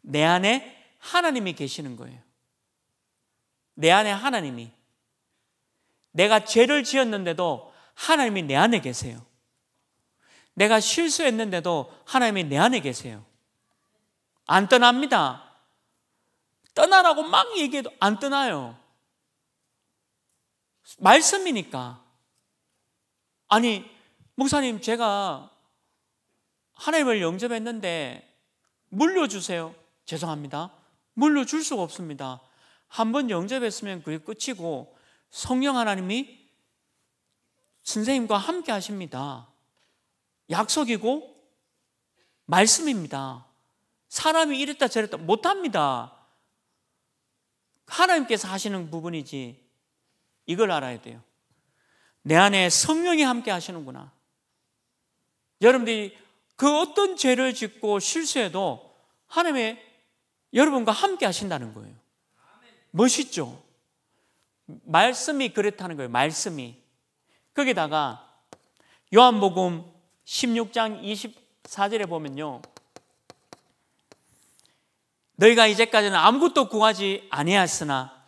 내 안에 하나님이 계시는 거예요. 내 안에 하나님이 내가 죄를 지었는데도 하나님이 내 안에 계세요. 내가 실수했는데도 하나님이 내 안에 계세요. 안 떠납니다. 떠나라고 막 얘기해도 안 떠나요. 말씀이니까. 아니, 목사님, 제가 하나님을 영접했는데 물려주세요. 죄송합니다. 물려줄 수가 없습니다. 한번 영접했으면 그게 끝이고 성령 하나님이 선생님과 함께 하십니다. 약속이고 말씀입니다. 사람이 이랬다 저랬다 못합니다. 하나님께서 하시는 부분이지 이걸 알아야 돼요. 내 안에 성령이 함께 하시는구나. 여러분들이 그 어떤 죄를 짓고 실수해도 하나님의 여러분과 함께 하신다는 거예요. 멋있죠? 말씀이 그렇다는 거예요. 말씀이. 거기다가 요한복음 16장 24절에 보면요. 너희가 이제까지는 아무것도 구하지 아니하였으나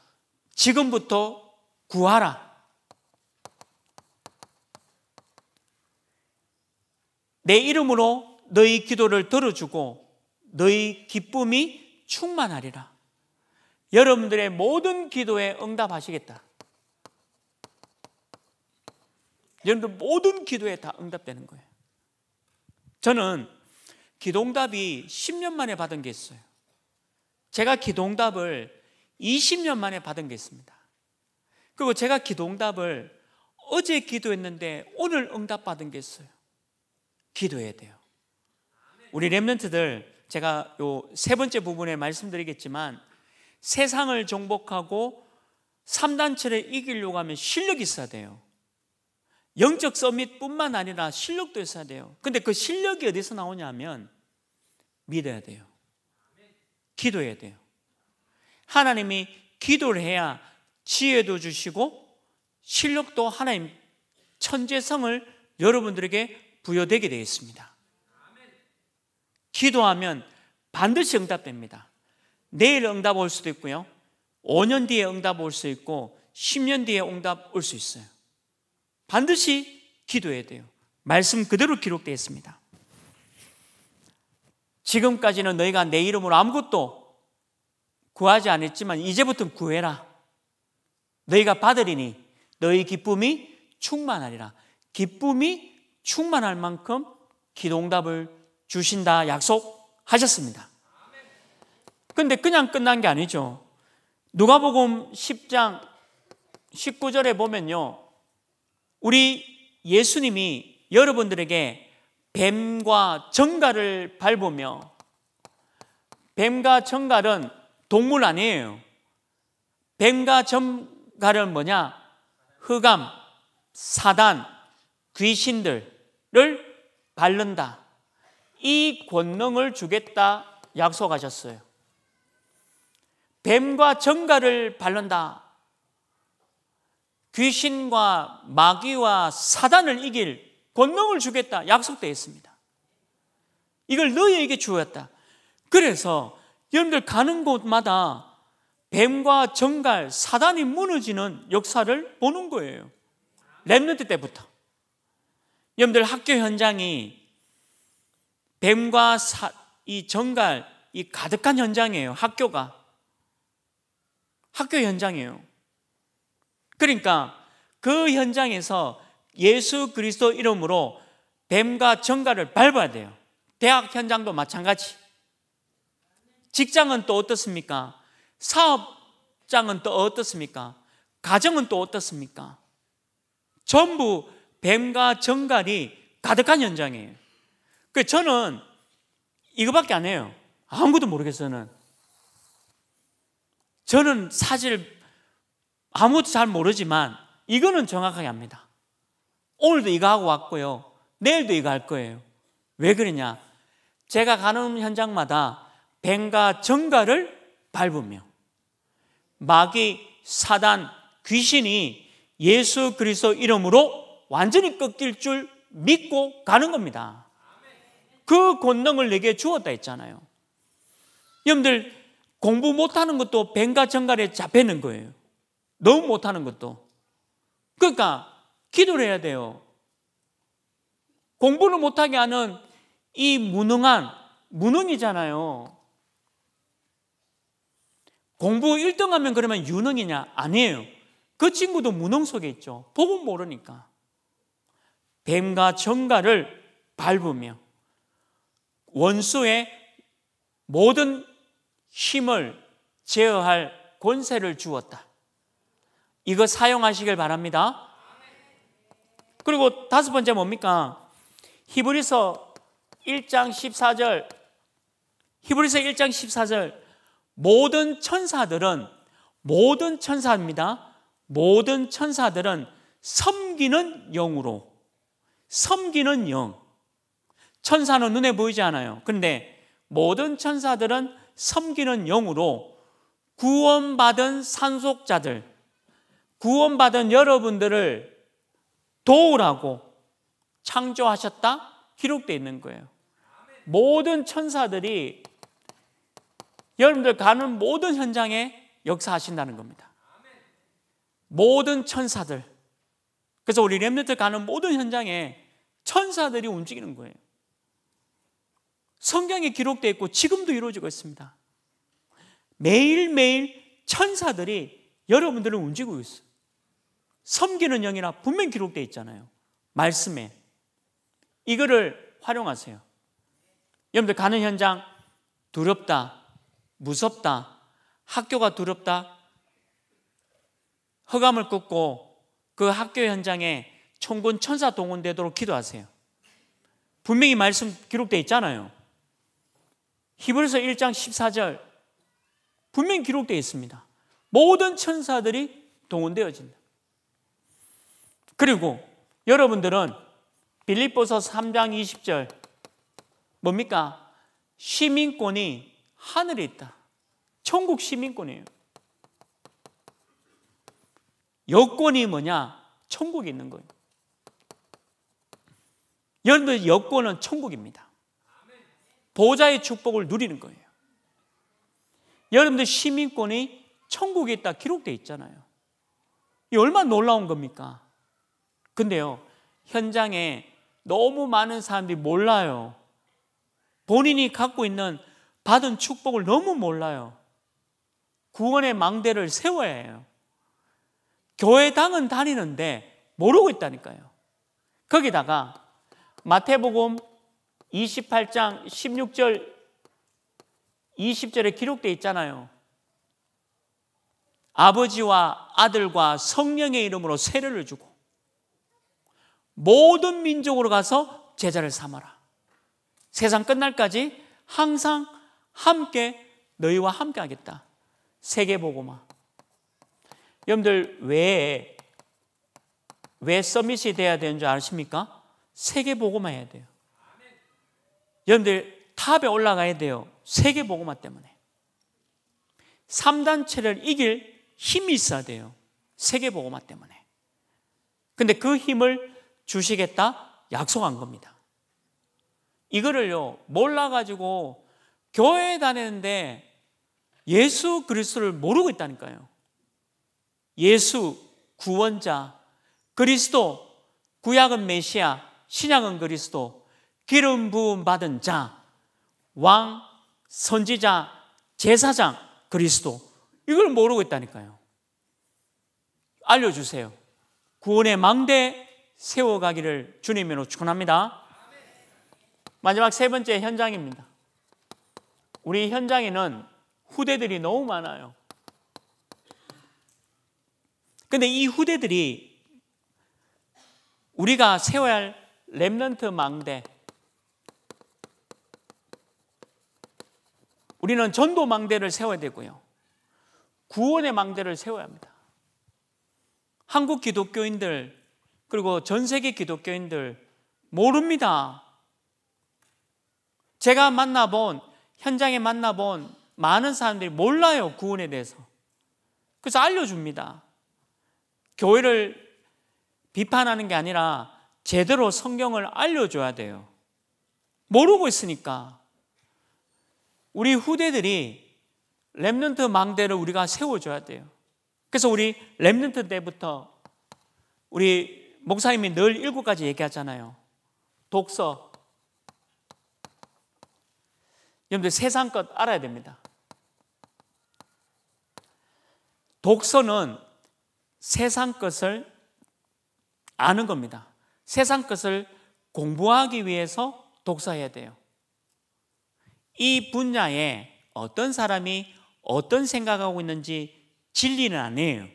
지금부터 구하라. 내 이름으로 너희 기도를 들어주고 너희 기쁨이 충만하리라. 여러분들의 모든 기도에 응답하시겠다. 여러분들 모든 기도에 다 응답되는 거예요. 저는 기동답이 10년 만에 받은 게 있어요. 제가 기동답을 20년 만에 받은 게 있습니다. 그리고 제가 기동답을 어제 기도했는데 오늘 응답받은 게 있어요. 기도해야 돼요. 우리 랩런트들 제가 요 세 번째 부분에 말씀드리겠지만 세상을 정복하고 3단체를 이기려고 하면 실력이 있어야 돼요. 영적 서밋뿐만 아니라 실력도 있어야 돼요. 근데 그 실력이 어디서 나오냐면 믿어야 돼요. 기도해야 돼요. 하나님이 기도를 해야 지혜도 주시고 실력도 하나님 천재성을 여러분들에게 부여되게 되어 있습니다. 기도하면 반드시 응답됩니다. 내일 응답 올 수도 있고요. 5년 뒤에 응답 올 수 있고 10년 뒤에 응답 올 수 있어요. 반드시 기도해야 돼요. 말씀 그대로 기록되어 있습니다. 지금까지는 너희가 내 이름으로 아무것도 구하지 않았지만 이제부터 구해라. 너희가 받으리니 너희 기쁨이 충만하리라. 기쁨이 충만할 만큼 기동답을 주신다 약속하셨습니다. 근데 그냥 끝난 게 아니죠. 누가복음 10장 19절에 보면요. 우리 예수님이 여러분들에게 뱀과 정갈을 밟으며 뱀과 정갈은 동물 아니에요. 뱀과 정갈은 뭐냐? 흑암, 사단, 귀신들을 밟는다. 이 권능을 주겠다 약속하셨어요. 뱀과 정갈을 바른다. 귀신과 마귀와 사단을 이길 권능을 주겠다. 약속되어 있습니다. 이걸 너희에게 주었다. 그래서 여러분들 가는 곳마다 뱀과 정갈, 사단이 무너지는 역사를 보는 거예요. 랩런트 때부터. 여러분들 학교 현장이 뱀과 사, 이 정갈, 이 가득한 현장이에요. 학교가. 학교 현장이에요. 그러니까 그 현장에서 예수 그리스도 이름으로 뱀과 정가를 밟아야 돼요. 대학 현장도 마찬가지. 직장은 또 어떻습니까? 사업장은 또 어떻습니까? 가정은 또 어떻습니까? 전부 뱀과 정갈이 가득한 현장이에요. 그 저는 이거밖에 안 해요. 아무것도 모르겠어요, 저는. 저는 사실 아무도 것잘 모르지만 이거는 정확하게 압니다. 오늘도 이거 하고 왔고요. 내일도 이거 할 거예요. 왜 그러냐? 제가 가는 현장마다 뱀과 정가를 밟으며 마귀, 사단, 귀신이 예수 그리스도 이름으로 완전히 꺾일 줄 믿고 가는 겁니다. 그 권능을 내게 주었다 했잖아요. 여러분들 공부 못하는 것도 뱀과 정갈에 잡히는 거예요. 너무 못하는 것도. 그러니까 기도를 해야 돼요. 공부를 못하게 하는 이 무능한, 무능이잖아요. 공부 1등 하면 그러면 유능이냐? 아니에요. 그 친구도 무능 속에 있죠. 복음 모르니까. 뱀과 정갈을 밟으며 원수의 모든 힘을 제어할 권세를 주었다. 이거 사용하시길 바랍니다. 그리고 다섯 번째 뭡니까? 히브리서 1장 14절 히브리서 1장 14절 모든 천사들은 모든 천사입니다. 모든 천사들은 섬기는 영으로 섬기는 영 천사는 눈에 보이지 않아요. 근데 모든 천사들은 섬기는 영으로 구원받은 산속자들, 구원받은 여러분들을 도우라고 창조하셨다 기록되어 있는 거예요. 모든 천사들이 여러분들 가는 모든 현장에 역사하신다는 겁니다. 모든 천사들. 그래서 우리 렘네트 가는 모든 현장에 천사들이 움직이는 거예요. 성경에 기록되어 있고 지금도 이루어지고 있습니다. 매일매일 천사들이 여러분들을 움직이고 있어요. 섬기는 영이라 분명 기록되어 있잖아요. 말씀에. 이거를 활용하세요. 여러분들 가는 현장 두렵다, 무섭다, 학교가 두렵다, 허감을 꺾고 그 학교 현장에 총군 천사 동원되도록 기도하세요. 분명히 말씀 기록되어 있잖아요. 히브리서 1장 14절 분명 기록되어 있습니다. 모든 천사들이 동원되어진다. 그리고 여러분들은 빌립보서 3장 20절 뭡니까? 시민권이 하늘에 있다. 천국 시민권이에요. 여권이 뭐냐? 천국에 있는 거예요. 여러분들 여권은 천국입니다. 보좌의 축복을 누리는 거예요. 여러분들 시민권이 천국에 있다 기록되 있잖아요. 이 얼마나 놀라운 겁니까? 근데요, 현장에 너무 많은 사람들이 몰라요. 본인이 갖고 있는 받은 축복을 너무 몰라요. 구원의 망대를 세워야 해요. 교회당은 다니는데 모르고 있다니까요. 거기다가 마태복음 28장 16절 20절에 기록되어 있잖아요. 아버지와 아들과 성령의 이름으로 세례를 주고 모든 민족으로 가서 제자를 삼아라. 세상 끝날까지 항상 함께 너희와 함께 하겠다. 세계보고마. 여러분들 왜, 왜 서밋이 돼야 되는 줄 아십니까? 세계보고마 해야 돼요. 여러분들 탑에 올라가야 돼요. 세계 보고마 때문에. 3단체를 이길 힘이 있어야 돼요. 세계 보고마 때문에. 근데 그 힘을 주시겠다 약속한 겁니다. 이거를요. 몰라 가지고 교회 에 다니는데 예수 그리스도를 모르고 있다니까요. 예수 구원자 그리스도 구약은 메시아 신약은 그리스도 기름 부음 받은 자, 왕, 선지자, 제사장, 그리스도. 이걸 모르고 있다니까요. 알려주세요. 구원의 망대 세워가기를 주님으로 축원합니다. 마지막 세 번째 현장입니다. 우리 현장에는 후대들이 너무 많아요. 근데 이 후대들이 우리가 세워야 할렘런트 망대 우리는 전도 망대를 세워야 되고요. 구원의 망대를 세워야 합니다. 한국 기독교인들 그리고 전 세계 기독교인들 모릅니다. 제가 만나본 현장에 만나본 많은 사람들이 몰라요 구원에 대해서. 그래서 알려줍니다. 교회를 비판하는 게 아니라 제대로 성경을 알려줘야 돼요. 모르고 있으니까 우리 후대들이 랩런트 망대를 우리가 세워줘야 돼요. 그래서 우리 랩런트 때부터 우리 목사님이 늘 일곱 가지 얘기하잖아요. 독서. 여러분들 세상 것 알아야 됩니다. 독서는 세상 것을 아는 겁니다. 세상 것을 공부하기 위해서 독서해야 돼요. 이 분야에 어떤 사람이 어떤 생각하고 있는지 진리는 아니에요.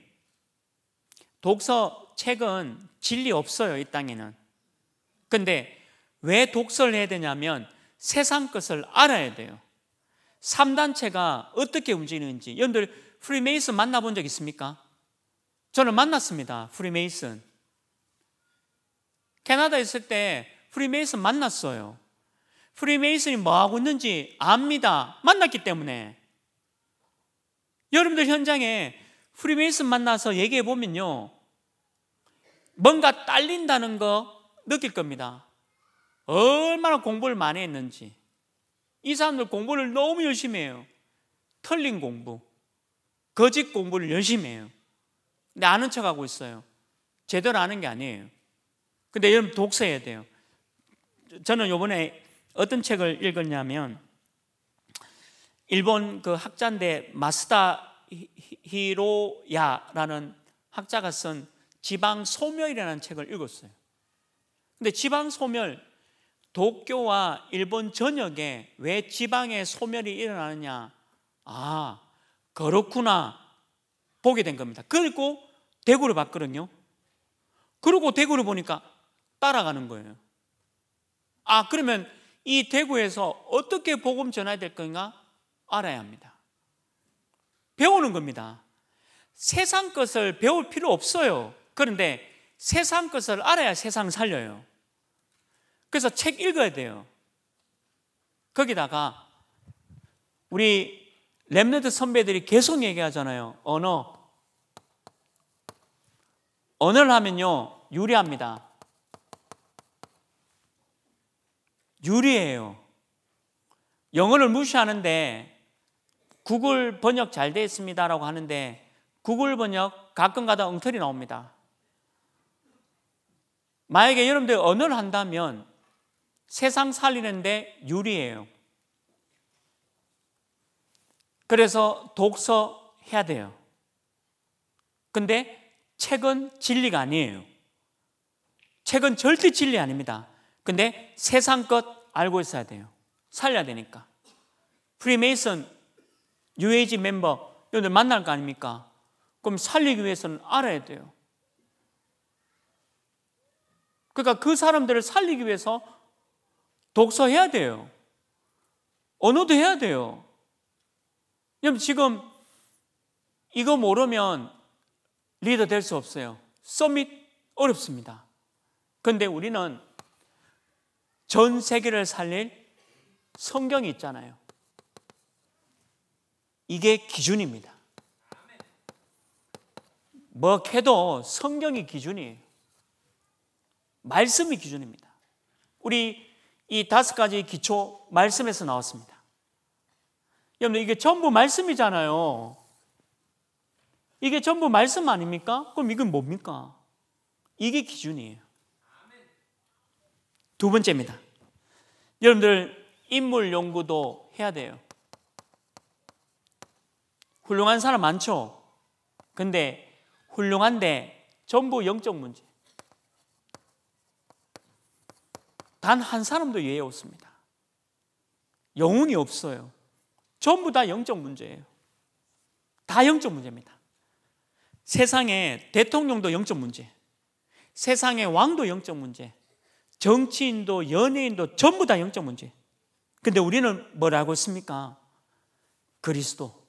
독서 책은 진리 없어요, 이 땅에는. 근데 왜 독서를 해야 되냐면 세상 것을 알아야 돼요. 3단체가 어떻게 움직이는지. 여러분들 프리메이슨 만나본 적 있습니까? 저는 만났습니다. 프리메이슨. 캐나다 있을 때 프리메이슨 만났어요. 프리메이슨이 뭐하고 있는지 압니다. 만났기 때문에. 여러분들 현장에 프리메이슨 만나서 얘기해 보면요. 뭔가 딸린다는 거 느낄 겁니다. 얼마나 공부를 많이 했는지. 이 사람들 공부를 너무 열심히 해요. 틀린 공부. 거짓 공부를 열심히 해요. 근데 아는 척하고 있어요. 제대로 아는 게 아니에요. 근데 여러분 독서해야 돼요. 저는 요번에 어떤 책을 읽었냐면 일본 그 학자인데 마스다 히로야라는 학자가 쓴 지방 소멸이라는 책을 읽었어요. 근데 지방 소멸 도쿄와 일본 전역에 왜 지방의 소멸이 일어나느냐? 아, 그렇구나. 보게 된 겁니다. 그리고 대구를 봤거든요. 그리고 대구를 보니까 따라가는 거예요. 아, 그러면 이 대구에서 어떻게 복음 전해야 될 건가 알아야 합니다. 배우는 겁니다. 세상 것을 배울 필요 없어요. 그런데 세상 것을 알아야 세상 살려요. 그래서 책 읽어야 돼요. 거기다가 우리 랩네드 선배들이 계속 얘기하잖아요. 언어. 언어를 하면요, 유리합니다. 유리해요. 영어를 무시하는데 구글 번역 잘 되어 있습니다라고 하는데 구글 번역 가끔 가다 엉터리 나옵니다. 만약에 여러분들 언어를 한다면 세상 살리는데 유리해요. 그래서 독서 해야 돼요. 근데 책은 진리가 아니에요. 책은 절대 진리 아닙니다. 근데 세상 것 알고 있어야 돼요. 살려야 되니까. 프리메이슨 유에이지 멤버 여러분들 만날 거 아닙니까? 그럼 살리기 위해서는 알아야 돼요. 그러니까 그 사람들을 살리기 위해서 독서해야 돼요. 언어도 해야 돼요. 여러분 지금 이거 모르면 리더 될 수 없어요. 서밋 어렵습니다. 근데 우리는 전 세계를 살릴 성경이 있잖아요. 이게 기준입니다. 뭐 해도 성경이 기준이에요. 말씀이 기준입니다. 우리 이 다섯 가지 기초 말씀에서 나왔습니다. 여러분 이게 전부 말씀이잖아요. 이게 전부 말씀 아닙니까? 그럼 이건 뭡니까? 이게 기준이에요. 두 번째입니다. 여러분들 인물 연구도 해야 돼요. 훌륭한 사람 많죠. 근데 훌륭한데 전부 영적 문제. 단 한 사람도 예외 없습니다. 영웅이 없어요. 전부 다 영적 문제예요. 다 영적 문제입니다. 세상의 대통령도 영적 문제. 세상의 왕도 영적 문제. 정치인도 연예인도 전부 다 영적 문제. 근데 우리는 뭐라고 했니까 그리스도.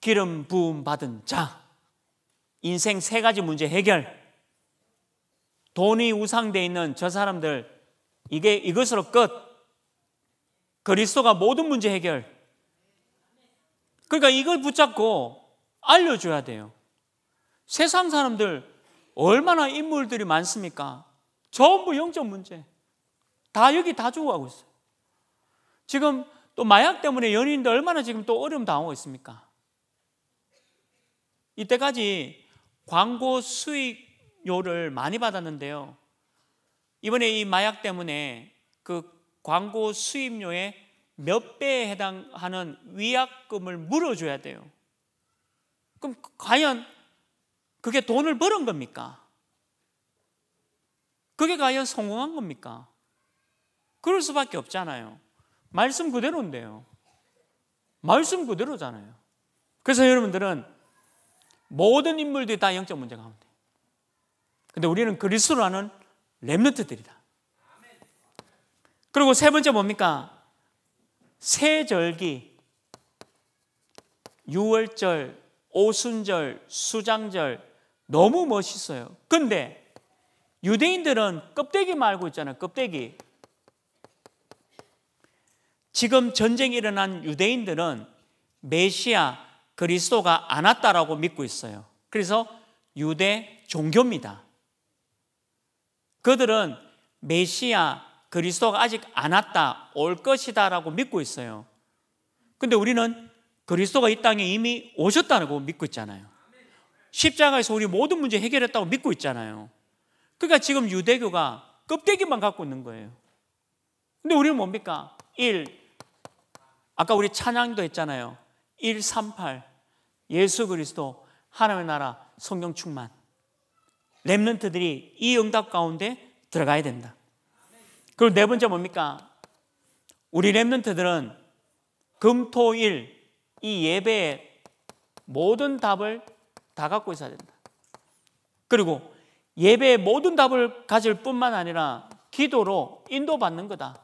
기름 부음 받은 자. 인생 세 가지 문제 해결. 돈이 우상돼 있는 저 사람들 이게 이것으로 끝. 그리스도가 모든 문제 해결. 그러니까 이걸 붙잡고 알려줘야 돼요. 세상 사람들 얼마나 인물들이 많습니까? 전부 영적 문제. 다 여기 다 죽어가고 있어요. 지금 또 마약 때문에 연인들 얼마나 지금 또 어려움 당하고 있습니까? 이때까지 광고 수익료를 많이 받았는데요. 이번에 이 마약 때문에 그 광고 수입료의 몇 배에 해당하는 위약금을 물어줘야 돼요. 그럼 과연 그게 돈을 버는 겁니까? 그게 과연 성공한 겁니까? 그럴 수밖에 없잖아요. 말씀 그대로인데요. 말씀 그대로잖아요. 그래서 여러분들은 모든 인물들이 다 영적 문제 가운데. 근데 우리는 그리스도라는 렘넌트들이다. 그리고 세 번째 뭡니까? 세절기, 유월절, 오순절, 수장절, 너무 멋있어요. 근데 유대인들은 껍데기 말고 있잖아요. 껍데기. 지금 전쟁이 일어난 유대인들은 메시아 그리스도가 안 왔다라고 믿고 있어요. 그래서 유대 종교입니다. 그들은 메시아 그리스도가 아직 안 왔다, 올 것이다라고 믿고 있어요. 근데 우리는 그리스도가 이 땅에 이미 오셨다고 믿고 있잖아요. 십자가에서 우리 모든 문제 해결했다고 믿고 있잖아요. 그러니까 지금 유대교가 껍데기만 갖고 있는 거예요. 근데 우리는 뭡니까? 1. 아까 우리 찬양도 했잖아요. 1, 3, 8. 예수 그리스도, 하나님의 나라, 성경 충만. 랩런트들이 이 응답 가운데 들어가야 된다. 그리고 네 번째 뭡니까? 우리 랩런트들은 금, 토, 일, 이 예배의 모든 답을 다 갖고 있어야 된다. 그리고 예배의 모든 답을 가질 뿐만 아니라 기도로 인도받는 거다.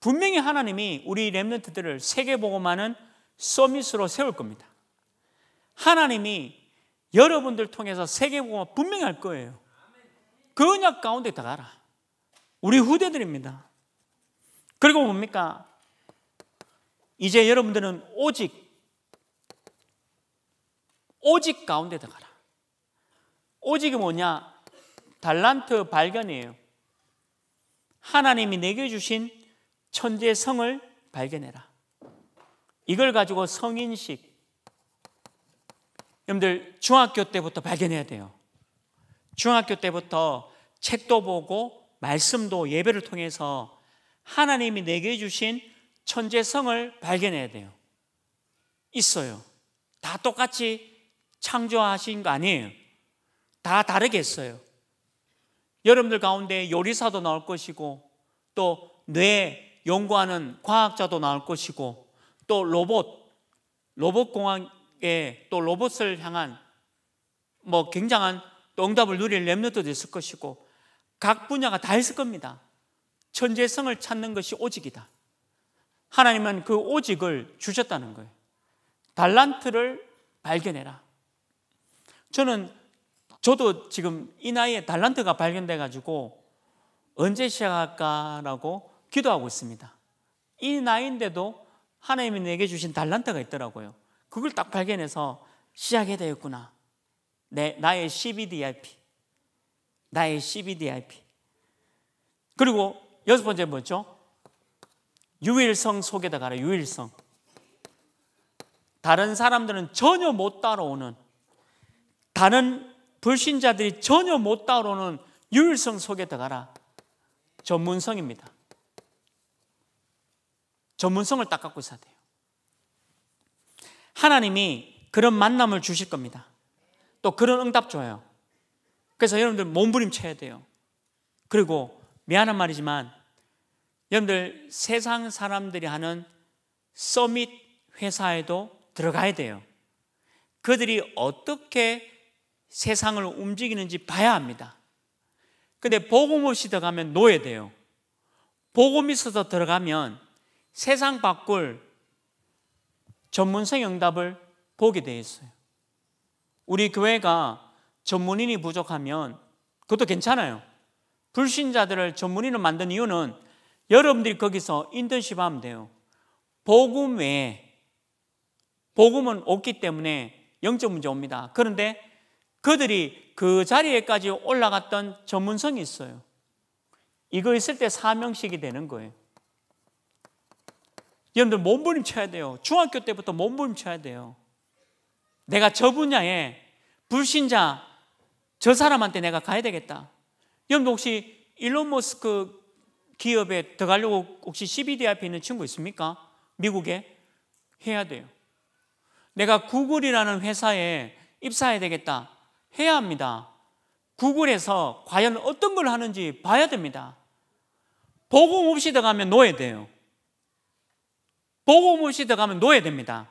분명히 하나님이 우리 랩런트들을 세계보고만은 서밋으로 세울 겁니다. 하나님이 여러분들 통해서 세계보고만 분명히 할 거예요. 그 언약 가운데 들가라 우리 후대들입니다. 그리고 뭡니까? 이제 여러분들은 오직 오직 가운데다 가라. 오직이 뭐냐? 달란트 발견이에요. 하나님이 내게 주신 천재 성을 발견해라. 이걸 가지고 성인식. 여러분들 중학교 때부터 발견해야 돼요. 중학교 때부터 책도 보고 말씀도 예배를 통해서 하나님이 내게 주신 천재성을 발견해야 돼요. 있어요. 다 똑같이 창조하신 거 아니에요. 다 다르겠어요. 여러분들 가운데 요리사도 나올 것이고 또 뇌 연구하는 과학자도 나올 것이고 또 로봇 로봇 공학에 또 로봇을 향한 뭐 굉장한 또 응답을 누릴 렘너트도 있을 것이고 각 분야가 다 있을 겁니다. 천재성을 찾는 것이 오직이다. 하나님은 그 오직을 주셨다는 거예요. 달란트를 발견해라. 저는 저도 지금 이 나이에 달란트가 발견돼 가지고 언제 시작할까라고 기도하고 있습니다. 이 나이인데도 하나님이 내게 주신 달란트가 있더라고요. 그걸 딱 발견해서 시작해야 되겠구나. 내 나의 CBDIP. 나의 CBDIP. 그리고 여섯 번째 뭐죠? 유일성 속에다 가라. 유일성. 다른 사람들은 전혀 못 따라오는 다른 불신자들이 전혀 못 따라오는 유일성 속에 들어가라. 전문성입니다. 전문성을 딱 갖고 있어야 돼요. 하나님이 그런 만남을 주실 겁니다. 또 그런 응답 줘요. 그래서 여러분들 몸부림쳐야 돼요. 그리고 미안한 말이지만 여러분들 세상 사람들이 하는 서밋 회사에도 들어가야 돼요. 그들이 어떻게 세상을 움직이는지 봐야 합니다. 근데 복음 없이 들어가면 노예돼요. 복음 있어서 들어가면 세상 바꿀 전문성 응답을 보게 돼 있어요. 우리 교회가 전문인이 부족하면 그것도 괜찮아요. 불신자들을 전문인으로 만든 이유는 여러분들이 거기서 인턴십 하면 돼요. 복음 외에 복음은 없기 때문에 영적 문제 옵니다. 그런데 그들이 그 자리에까지 올라갔던 전문성이 있어요. 이거 있을 때 사명식이 되는 거예요. 여러분들 몸부림쳐야 돼요. 중학교 때부터 몸부림쳐야 돼요. 내가 저 분야에 불신자 저 사람한테 내가 가야 되겠다. 여러분들 혹시 일론 머스크 기업에 들어가려고 혹시 CBD 앞에 있는 친구 있습니까? 미국에 해야 돼요. 내가 구글이라는 회사에 입사해야 되겠다. 해야 합니다. 구글에서 과연 어떤 걸 하는지 봐야 됩니다. 보고 없이 들어가면 노예 돼요. 보고 없이 들어가면 노예 됩니다.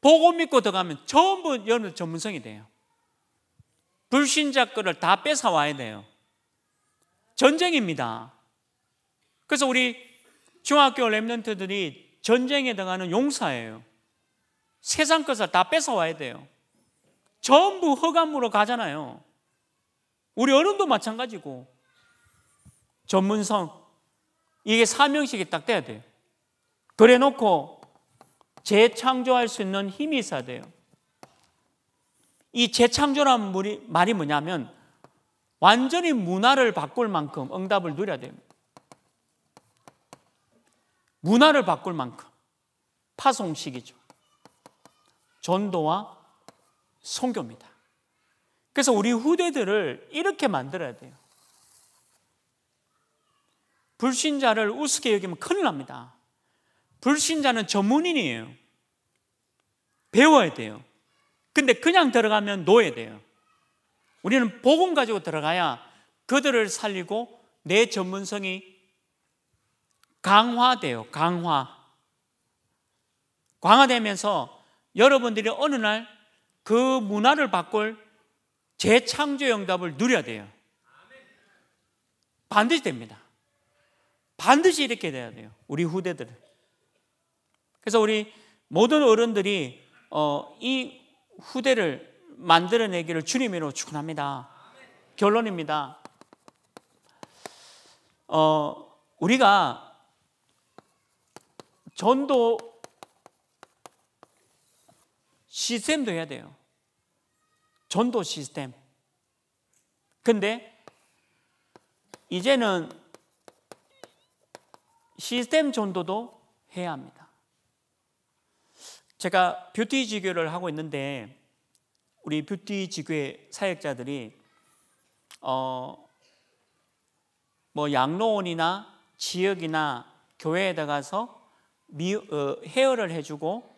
보고 믿고 들어가면 전부 여러분 전문성이 돼요. 불신자 거를 다 뺏어와야 돼요. 전쟁입니다. 그래서 우리 중학교 랩런트들이 전쟁에 들어가는 용사예요. 세상 것을 다 뺏어와야 돼요. 전부 허감으로 가잖아요. 우리 언음도 마찬가지고 전문성 이게 사명식이 딱 돼야 돼요. 그래 놓고 재창조할 수 있는 힘이 있어야 돼요. 이 재창조란 말이 뭐냐면 완전히 문화를 바꿀 만큼 응답을 누려야 됩니다. 문화를 바꿀 만큼 파송식이죠. 전도와 선교입니다. 그래서 우리 후대들을 이렇게 만들어야 돼요. 불신자를 우습게 여기면 큰일 납니다. 불신자는 전문인이에요. 배워야 돼요. 근데 그냥 들어가면 노야 돼요. 우리는 복음 가지고 들어가야 그들을 살리고 내 전문성이 강화돼요. 강화. 강화되면서 여러분들이 어느 날그 문화를 바꿀 재창조의 응답을 누려야 돼요. 반드시 됩니다. 반드시 이렇게 돼야 돼요. 우리 후대들. 그래서 우리 모든 어른들이 어, 이 후대를 만들어내기를 주님으로 축원합니다. 결론입니다. 어, 우리가 전도 시스템도 해야 돼요. 전도 시스템. 근데 이제는 시스템 전도도 해야 합니다. 제가 뷰티 지교를 하고 있는데 우리 뷰티 지교의 사역자들이 어뭐 양로원이나 지역이나 교회에다 가서 미, 어, 헤어를 해주고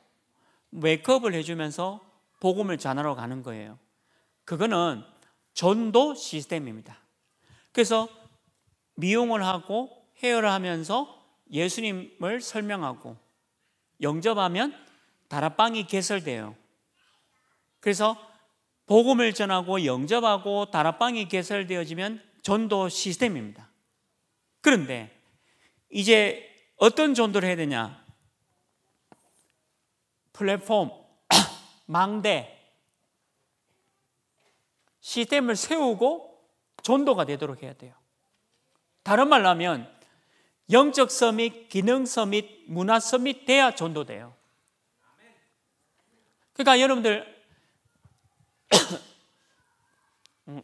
메이크업을 해주면서 복음을 전하러 가는 거예요. 그거는 전도 시스템입니다. 그래서 미용을 하고 헤어를 하면서 예수님을 설명하고 영접하면 다락방이 개설돼요. 그래서 복음을 전하고 영접하고 다락방이 개설되어지면 전도 시스템입니다. 그런데 이제 어떤 전도를 해야 되냐? 플랫폼, 망대, 시스템을 세우고 존도가 되도록 해야 돼요. 다른 말로 하면 영적 서밋, 기능 서밋, 문화 서밋 돼야 존도돼요. 그러니까 여러분들 음,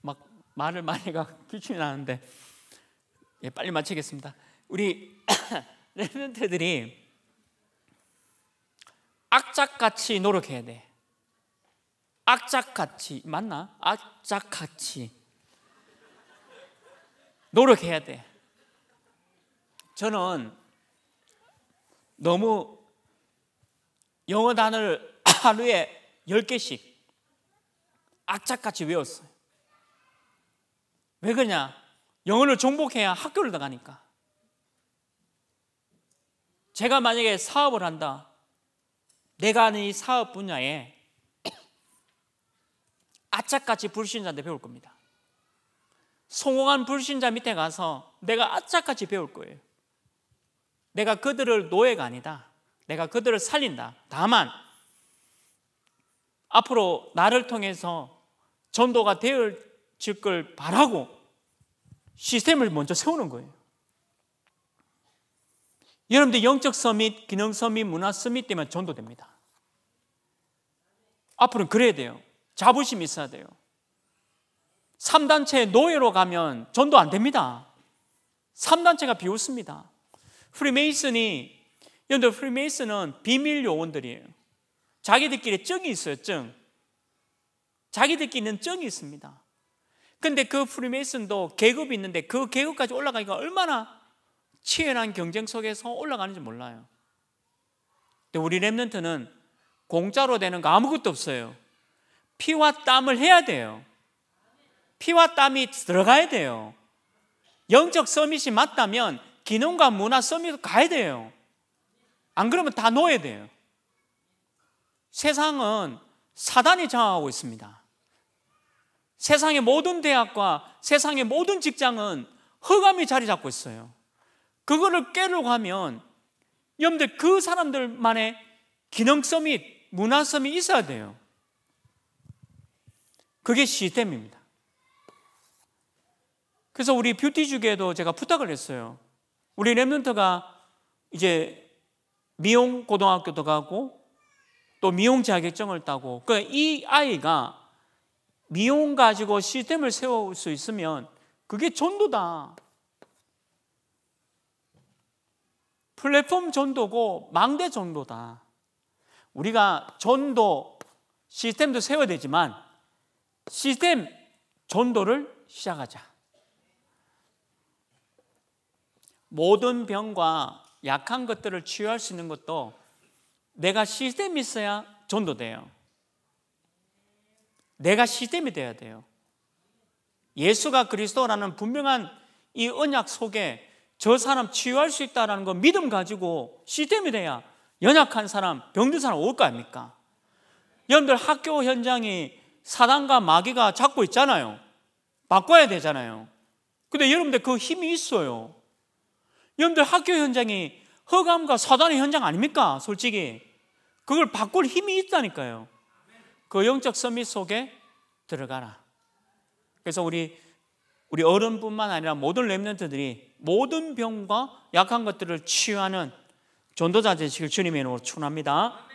막 말을 많이 가 귀춤이 나는데 예, 빨리 마치겠습니다. 우리 레멘트들이 악착같이 노력해야 돼. 악착같이 맞나? 악착같이 노력해야 돼. 저는 너무 영어 단어를 하루에 10개씩 악착같이 외웠어요. 왜 그러냐? 영어를 정복해야 학교를 나가니까. 제가 만약에 사업을 한다. 내가 아는 이 사업 분야에 아짝같이 불신자한테 배울 겁니다. 성공한 불신자 밑에 가서 내가 아짝같이 배울 거예요. 내가 그들을 노예가 아니다. 내가 그들을 살린다. 다만 앞으로 나를 통해서 전도가 되어질 걸 바라고 시스템을 먼저 세우는 거예요. 여러분들 영적 서밋, 기능 서밋, 문화 서밋 되면 전도됩니다. 앞으로는 그래야 돼요. 자부심이 있어야 돼요. 3단체 노예로 가면 전도 안 됩니다. 3단체가 비웃습니다. 프리메이슨이, 여러분들 프리메이슨은 비밀 요원들이에요. 자기들끼리 증이 있어요, 증. 자기들끼리는 증이 있습니다. 근데 그 프리메이슨도 계급이 있는데 그 계급까지 올라가기가 얼마나 치열한 경쟁 속에서 올라가는지 몰라요. 근데 우리 랩런트는 공짜로 되는 거 아무것도 없어요. 피와 땀을 해야 돼요. 피와 땀이 들어가야 돼요. 영적 서밋이 맞다면 기능과 문화 서밋도 가야 돼요. 안 그러면 다 놓아야 돼요. 세상은 사단이 장악하고 있습니다. 세상의 모든 대학과 세상의 모든 직장은 허감이 자리 잡고 있어요. 그거를 깨려고 하면 여러분들 그 사람들만의 기능성밋문화밋이 있어야 돼요. 그게 시스템입니다. 그래서 우리 뷰티주계도 제가 부탁을 했어요. 우리 랩런트가 이제 미용 고등학교도 가고 또 미용 자격증을 따고 그러니까 아이가 미용 가지고 시스템을 세울 수 있으면 그게 전도다. 플랫폼 전도고 망대 전도다. 우리가 전도 시스템도 세워야 되지만 시스템 전도를 시작하자. 모든 병과 약한 것들을 치유할 수 있는 것도 내가 시스템이 있어야 전도돼요. 내가 시스템이 돼야 돼요. 예수가 그리스도라는 분명한 이 언약 속에 저 사람 치유할 수 있다라는 거 믿음 가지고 시스템이 돼야 연약한 사람, 병든 사람 올 거 아닙니까? 여러분들 학교 현장이 사단과 마귀가 잡고 있잖아요. 바꿔야 되잖아요. 근데 여러분들 그 힘이 있어요. 여러분들 학교 현장이 허감과 사단의 현장 아닙니까? 솔직히. 그걸 바꿀 힘이 있다니까요. 그 영적 서밋 속에 들어가라. 그래서 우리 우리 어른뿐만 아니라 모든 렘넌트들이 모든 병과 약한 것들을 치유하는 전도자 되시길 주님의 이름으로 축원합니다.